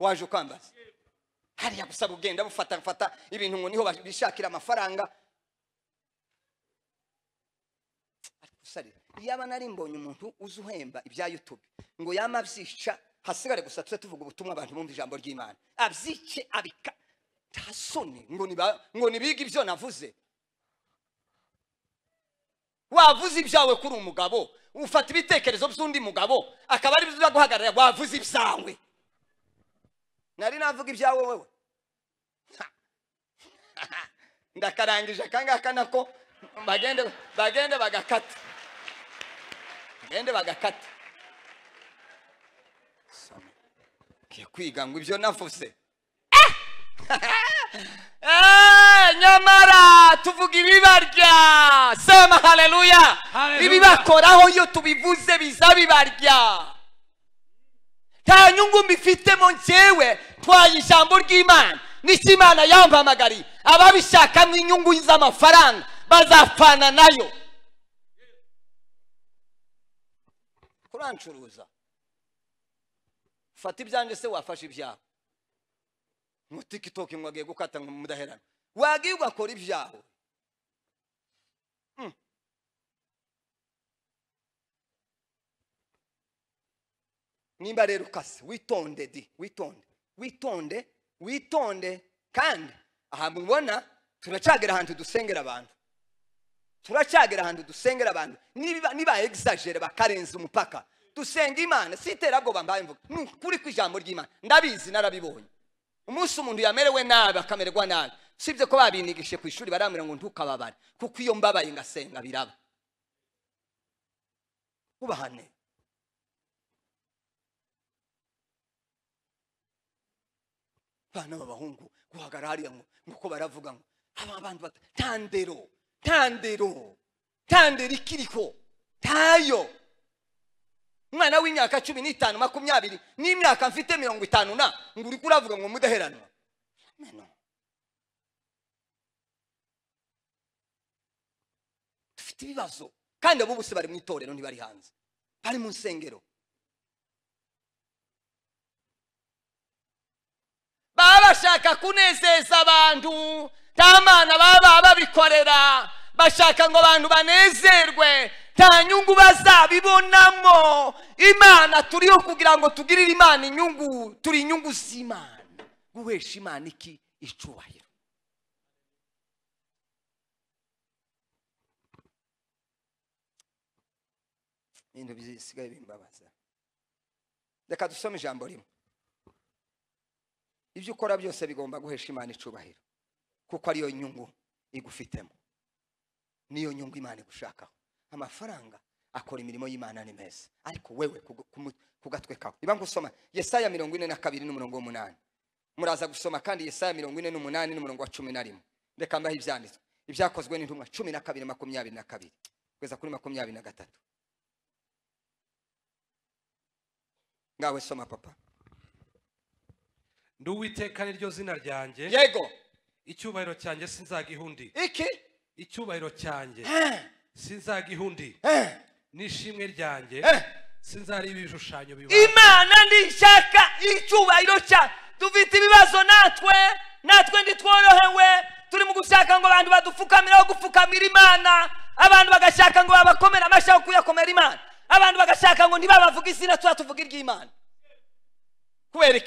waje ukwambaza hariya gusaba ugenda bufata bufata ibintu ngo niho bishakira amafaranga iyaba nari mbonye umuntu uzi uhemba ibya yutube ngo yama abyica hasigare gusa tujye tuvuga ubutumwa abantu bumva ijambo ry'imana abyice abika nta ngo nibige ibyo navuze wavuze ibyawe kuri umugabo ufata ibitekerezo by'undi mugabo akaba ari byo guhagarara wavuze ibyawe nari navuga ibyawe wowe <laughs> ndakarangije akangaka nako bagende bagende bagakata bagende bagakata kwiga ngo ibyo navuze <laughs> Eh, nyamara tuvuga ibibarya sema haleluya bakoraho iyo tubivuze bizabibarya nta nyungu mbifitemo njyewe twaye ijambo ry'imana n'icyo imana yampamagariye ababishakamo inyungu z'amafaranga bazapfana nayo kurancuruza fata ibyanjye se wafashe ibyawe mutikitoki mwagiye gukata mudaherana wagiye ugakora ibyaho nimba rero ukase witonde di witonde witonde witonde kandi aha mubona turacagera ahantu dusengera abantu turacagera ahantu dusengera abantu niba egizajere bakarenza umupaka dusenga imana si iterabwoba mbaye mvuga ni ukuri kw'ijambo ry'imana ndabizi narabibonye umunsi umuntu yamerewe nabi akamererwa nabi sibyo ko babinigishije ku ishuri barambwira ngo ntukababare kuko iyo mbabaye ngasenga biraba ubahane bana b'abahungu guhagara hariya nk'uko baravuga ngo aba bantu tandero tandero tandero ikiriko tayo umwana w'imyaka cumi n'itanu makumyabiri n'imyaka mfite mirongo itanu na ngo uri kuravuga ngo mudaheranwa dufite ibibazo kandi abo bose bari mu itorero ntibari hanze bari mu nsengero baba bashaka kunezeza abantu nta mana baba babikorera bashaka ngo abantu banezerwe nta nyungu bazabibonamo imana turiho kugira ngo tugirire imana inyungu turi inyungu z'imana guhesha imana iki icubahiro ibintu bisigaye bimbabaza reka dusome ijambo rimwe ibyo ukora byose bigomba guhesha imana icubahiro kuko ariyo nyungu igufitemo niyo nyungu imana igushakaho amafaranga akora imirimo y'imana ni meza ariko wewe ku gatwe kawe niba ngusoma yesaya mirongo ine na kabiri n'umurongo w'umunani muraza gusoma kandi yesaya mirongo ine n'umunani n'umurongo wa cumi na rimwe reka mbaho ibyanditswe ibyakozwe n'intumwa cumi na kabiri makumyabiri na kabiri kugeza kuri makumyabiri na gatatu ngawe soma papa ndi uwiteka niryo zina ryanjye yego icyubahiro cyanjye sinzagihundi iki icyubahiro cyanjye sinzagihundi eh. n'ishimwe ryanjye eh. sinzareba ibishushanyo bibaho imana ntishaka icyubahiro cyacu dufite ibibazo natwe natwe ntitworohewe turimo gushaka ngo abantu badupfukamire aho gupfukamira imana abantu bagashaka ngo babakomere amashyi aho kuyakomera imana abantu bagashaka ngo ntibabavuge izina tuba tuvuge iry'imana kubera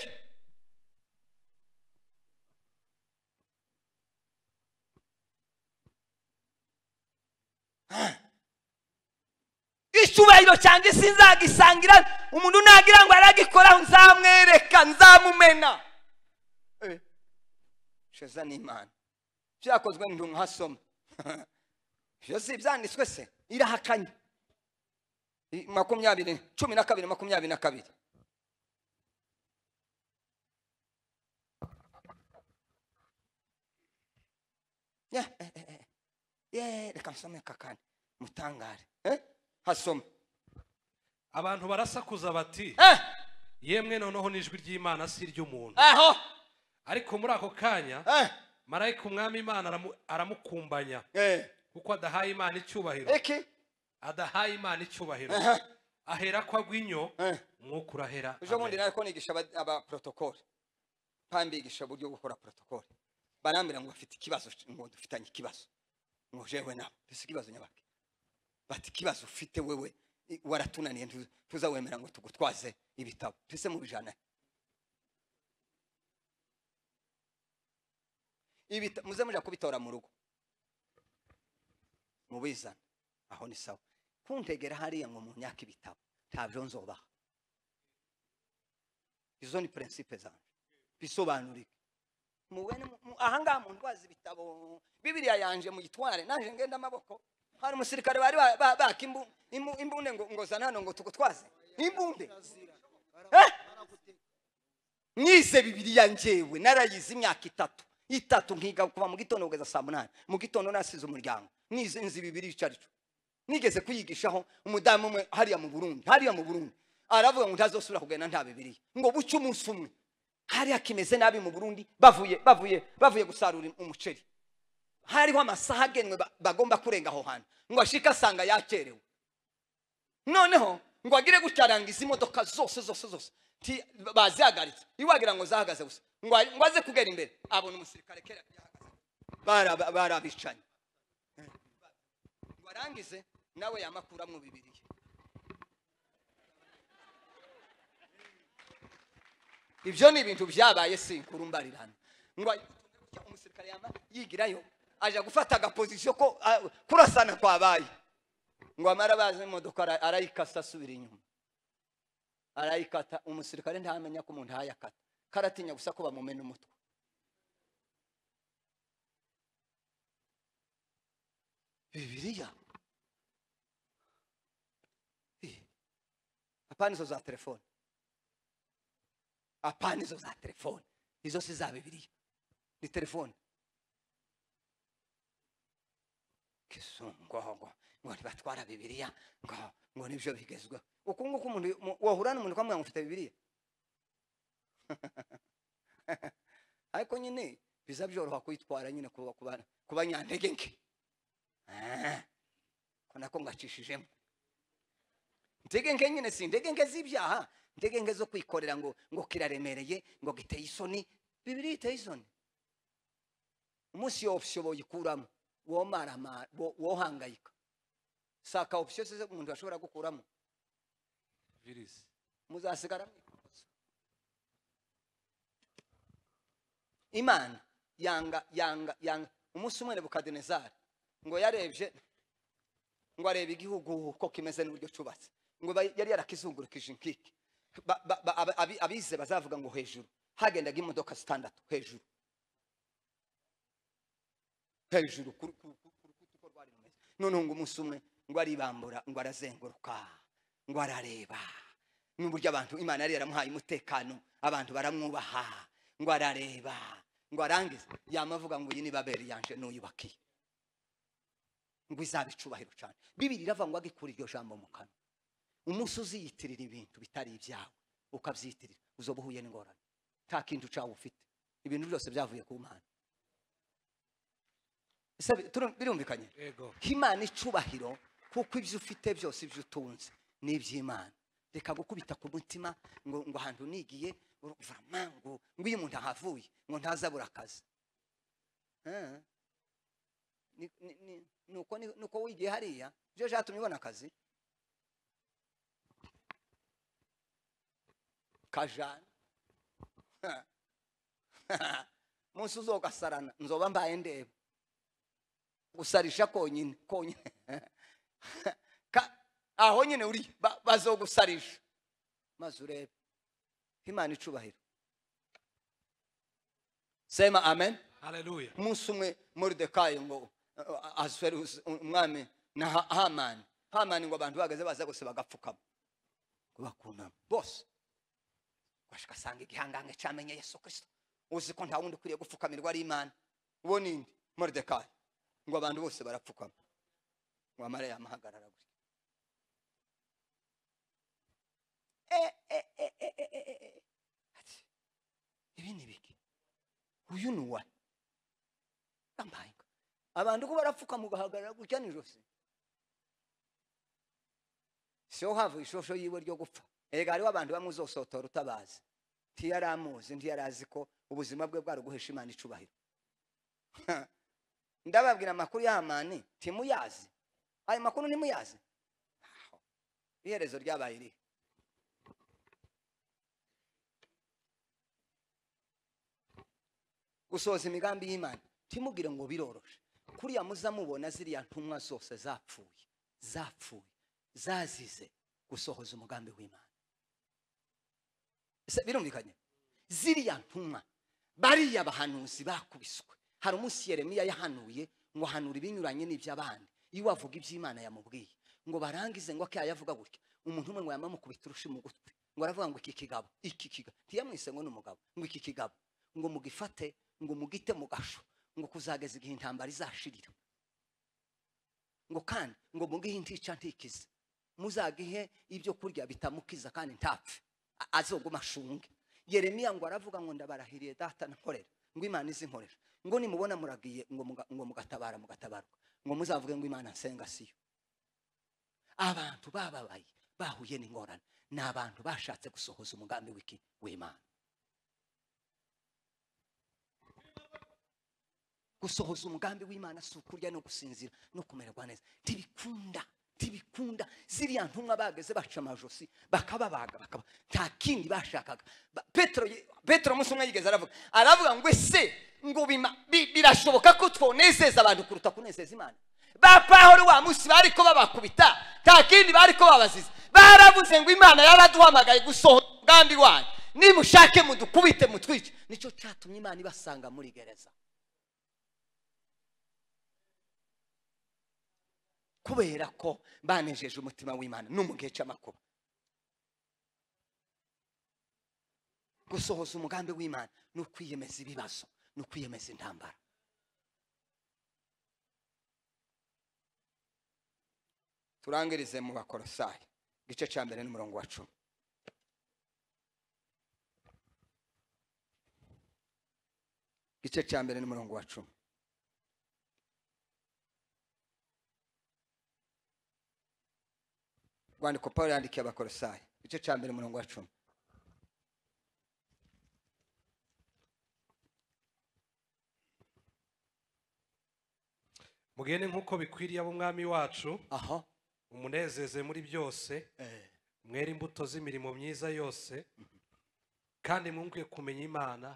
icyubahiro cyane nzagisangira umuntu nagira ngo aragikora nzamwereka nzamumena eh, sheza imana byakozwe ngo nkasoma ibyo <laughs> ibyanditswe se irahakanye makumyabiri cumi na kabiri makumyabiri na kabiri yeah. Eh, eh, reka nsome aka kane mutangare eh? hasome abantu barasakuza bati eh? yemwe noneho n'ijwi ry'imana si iry'umuntu aho ariko muri ako kanya eh? marayika umwami imana aramukumbanya kuko adahaye imana icyubahiro adahaye imana icyubahiro ahera ko agwa inyo umwuka urahera ejo bundi nawe ko nigisha abaporotokoli mpambigisha uburyo bwo gukora porotokoli barambwira ngo bafite ikibazo ngo dufitanye ikibazo ngo jewe nabo mbese ikibazo nyabake bati ikibazo ufite wewe waratunaniye wemera ngo tugutwaze ibitabo mbese mubijana muze muja kubitora mu rugo mubizana aho ni sawa kuntegera hariya ngo mu myaka ibitabo ntabyo nzobaha izo ni prinsipe zanjye bisobanurike ahangaha mu ndwaza ibitabo bibiriya yanje mu gitware naje ngenda amaboko hari umusirikare bari baka imbunde ngo zane hano ngo tugutwaze imbunde eh? mwize bibiriya ngewe narayize imyaka itatu itatu nkiga kuva mu gitondo kugeza saa munani mu gitondo nasize umuryango mwize inzu bibiri icarico nigeze kuyigishaho umudamu umwe hariya mu burundi hariya mu burundi aravuga ngo ntazosubira kugenda nta bibiri ngo buce umunsi umwe hariya kimeze nabi mu burundi bavuye bavuye bavuye gusarura umuceri hariho amasaha agenwe bagomba kurenga aho hantu ngo ashike asanga yakerewe noneho ngo agire gutya arangiza imodoka zose zose zose bazihagaritse iwagira ngo zahagaze gusa ngo aze kugera imbere abona umusirikare kera barabicanye ngo arangize nawe yamakuramo bibiriye ibyo ni ibintu byabaye sinkuru mbarirana umusirikare yigirayo ajya gufata agapozisiyo ko kurasana kwabaye ngo amara bazi imodoka arayikasa asubira inyuma arayikata umusirikare ntamenya ko umuntu yayakata karatinya gusa ko bamumena umutwe bibiriya eh, apana izo za telefone hapana hizo za telefoni hizo si za bibiliya ni telefoni kisongogo ngo ntibatwara bibiliya ngo ngo nibyo bigezweho uku nguku umuntu wahura n'umuntu ukamubwira ngo ufite bibiliya <laughs> ariko nyine biza byoroha kuyitwara nyine ku banyantege nke eh, ko nako ngacishijemo intege nke nyine si intege nke z'ibyaha ndege zo kwikorera ngo ngo kiraremereye ngo giteye isoni bibiri biteye isoni umunsi iyo opsiyo boyikuramo wohangayika si aka se umuntu ashobora gukuramo muzasigara imana yanga yanga yanga umunsi umwe nebukadinezari ngo yarebye ngo arebe igihugu uko kimeze n'uburyo cyubatse ngo yari yarakizungurukije inkike abize bazavuga ngo hejuru hagendaga imodoka zitandatu hejuru hejuru ku rukuta rwari rumeze noneho ngo umunsi umwe ngo aribambura ngo arazenguruka ngo arareba n'uburyo abantu imana yari yaramuhaye umutekano abantu baramwubaha ngo arareba ngo arangize yamavuga ngo iyi ni baberi yanje n'uyubakiye ngo izaba icubahiro cyane bibiri iravuga ngo agikura iryo jambo mu kanwa umusozi yitirira ibintu bitari ibyawe ukabyitirira uzoba uhuye n'ingorane nta kintu cyawe ufite ibintu byose byavuye ku mana birumvikanye imana icubahiro kuko ibyo ufite byose ibyo utunze ni iby'imana reka gukubita ku mutima ngo ngo ahantu nigiye ngo ngo iyo ahavuye ngo ntazabura akazi eh? nuko wigiye hariya byo byatumye ubona akazi kajana <laughs> munsi uzogasarana nzoba mbaye ndeba gusarisha konyine konyine <laughs> aho nyine uri bazogusarisha maze urebe imana icubahiro sema amen munsi umwe moridekayi ngo asuweruze umwami na hamani hamani ngo abantu bahagaze baza gusa bagapfukama bakunama bose ugasanga igihangange cyamenye yesu kirisito uzi ko nta wundi ukwiriye gupfukamirwa ari imana uwo ninde moridekayi ngo abantu bose barapfukama ngo amare yamuhagarara gutya e, e, e, ibi ni biki uyu ni uwa abantu ko barapfukama ugahagarara gutya ni ijosi siho hava ishusho yiwe ryo gupfa erega hariho abantu bamwe uzosotora utabazi ntiyari amuzi ntiyari azi ko ubuzima bwe bwaruguhesha imana icubahiro <laughs> ndababwira amakuru yamani timuyazi ayo makuru ntimuyazi iherezo ryabaye riri gusohoza imigambi y'imana ntimubwire ngo biroroshye kuriya muzamubona ziriya ntumwa zose zapfuye zapfuye zazize gusohoza umugambi w'imana birumvikanye ziriya ntumwa bariya bahanuzi bakubiswe hari umunsi yeremiya yahanuye ngo ahanura ibinyuranye n'iby'abandi iyo wavuga iby'imana yamubwiye ngo barangize ngo akaya yavuga gutya umuntu umwe ngo yamamukubita urushi mu gutwi ngo aravuga ngo iki kigabo iki kigabo ntiyamwise ngo ni umugabo ngo iki kigabo ngo mugifate ngo mugite mu gasho ngo kuzageza igihe intambara izashirira ngo kandi ngo mugihe intica ntikize muzagihe ibyo kurya bitamukiza kandi ntapfe azoguma ashunge yeremiya ngo aravuga ngo ndabarahiriye data nkorera ngo imana izinkorera ngo nimubona muragiye ngo mugatabara mugatabarwa ngo muzavuge ngo imana nsenga siyo abantu bababaye bahuye n'ingorane ni abantu bashatse gusohoza umugambi w'iki w'imana gusohoza umugambi w'imana si ukurya no gusinzira no kumererwa neza ntibikunda ntibikunda ziriya ntumwa bageze baca amajosi bakababaga bakaba nta kindi bashakaga petero munsi umwe yigeze aravuga aravuga ngo ese ngo birashoboka ko twonezeza abantu kuruta kunezeza imana ba pahoro wa munsi bari ko babakubita nta kindi bari ko babaziza baravuze ngo imana yaraduhamagaye gusohora umugambi wanyu nimushake mudukubite mutwice nicyo cyatumye imana ibasanga muri gereza kubera ko banejeje umutima w'imana no mu cy'amakuba gusohoza umugambi w'imana ni ukwiyemeza ibibazo ni ukwiyemeza intambara turangirize mu bakorosayi igice cya mbere n'umurongo wa cumi igice cya mbere n'umurongo wa cumi rwandiko paul yandikiye abakorosayi igice cya mbere umurongo wa cumi mugende nk'uko bikwiriye ab'umwami wacu aha umunezeze muri byose eh. mwere imbuto z'imirimo myiza yose kandi mwumve kumenya imana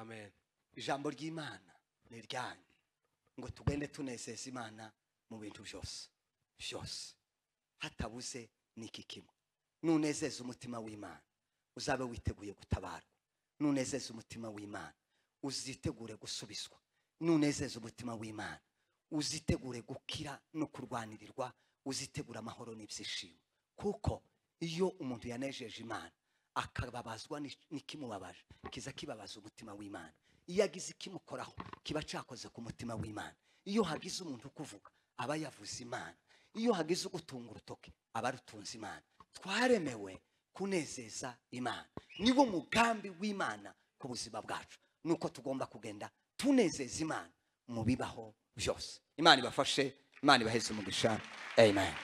amen ijambo ry'imana ni iryanyu ngo tugende tunezeza imana mu bintu byose byose hatabuze n'iki kimwe nunezeza umutima w'imana uzabe witeguye gutabarwa nunezeze umutima w'imana uzitegure gusubizwa nunezeza umutima w'imana uzitegure gukira no kurwanirirwa uzitegura amahoro n'ibyishimo kuko iyo umuntu yanejeje imana akababazwa n'ikimubabaje kiza kibabaza umutima w'imana iyo agize ikimukoraho kiba cyakoze ku mutima w'imana iyo hagize umuntu ukuvuga aba yavuze imana iyo hageze ugutunga urutoki abarutunze imana twaremewe kunezeza imana niwo mugambi w'imana ku buzima bwacu nuko tugomba kugenda tunezeza imana mu bibaho byose imana ibafashe imana ibaheze umugisha amen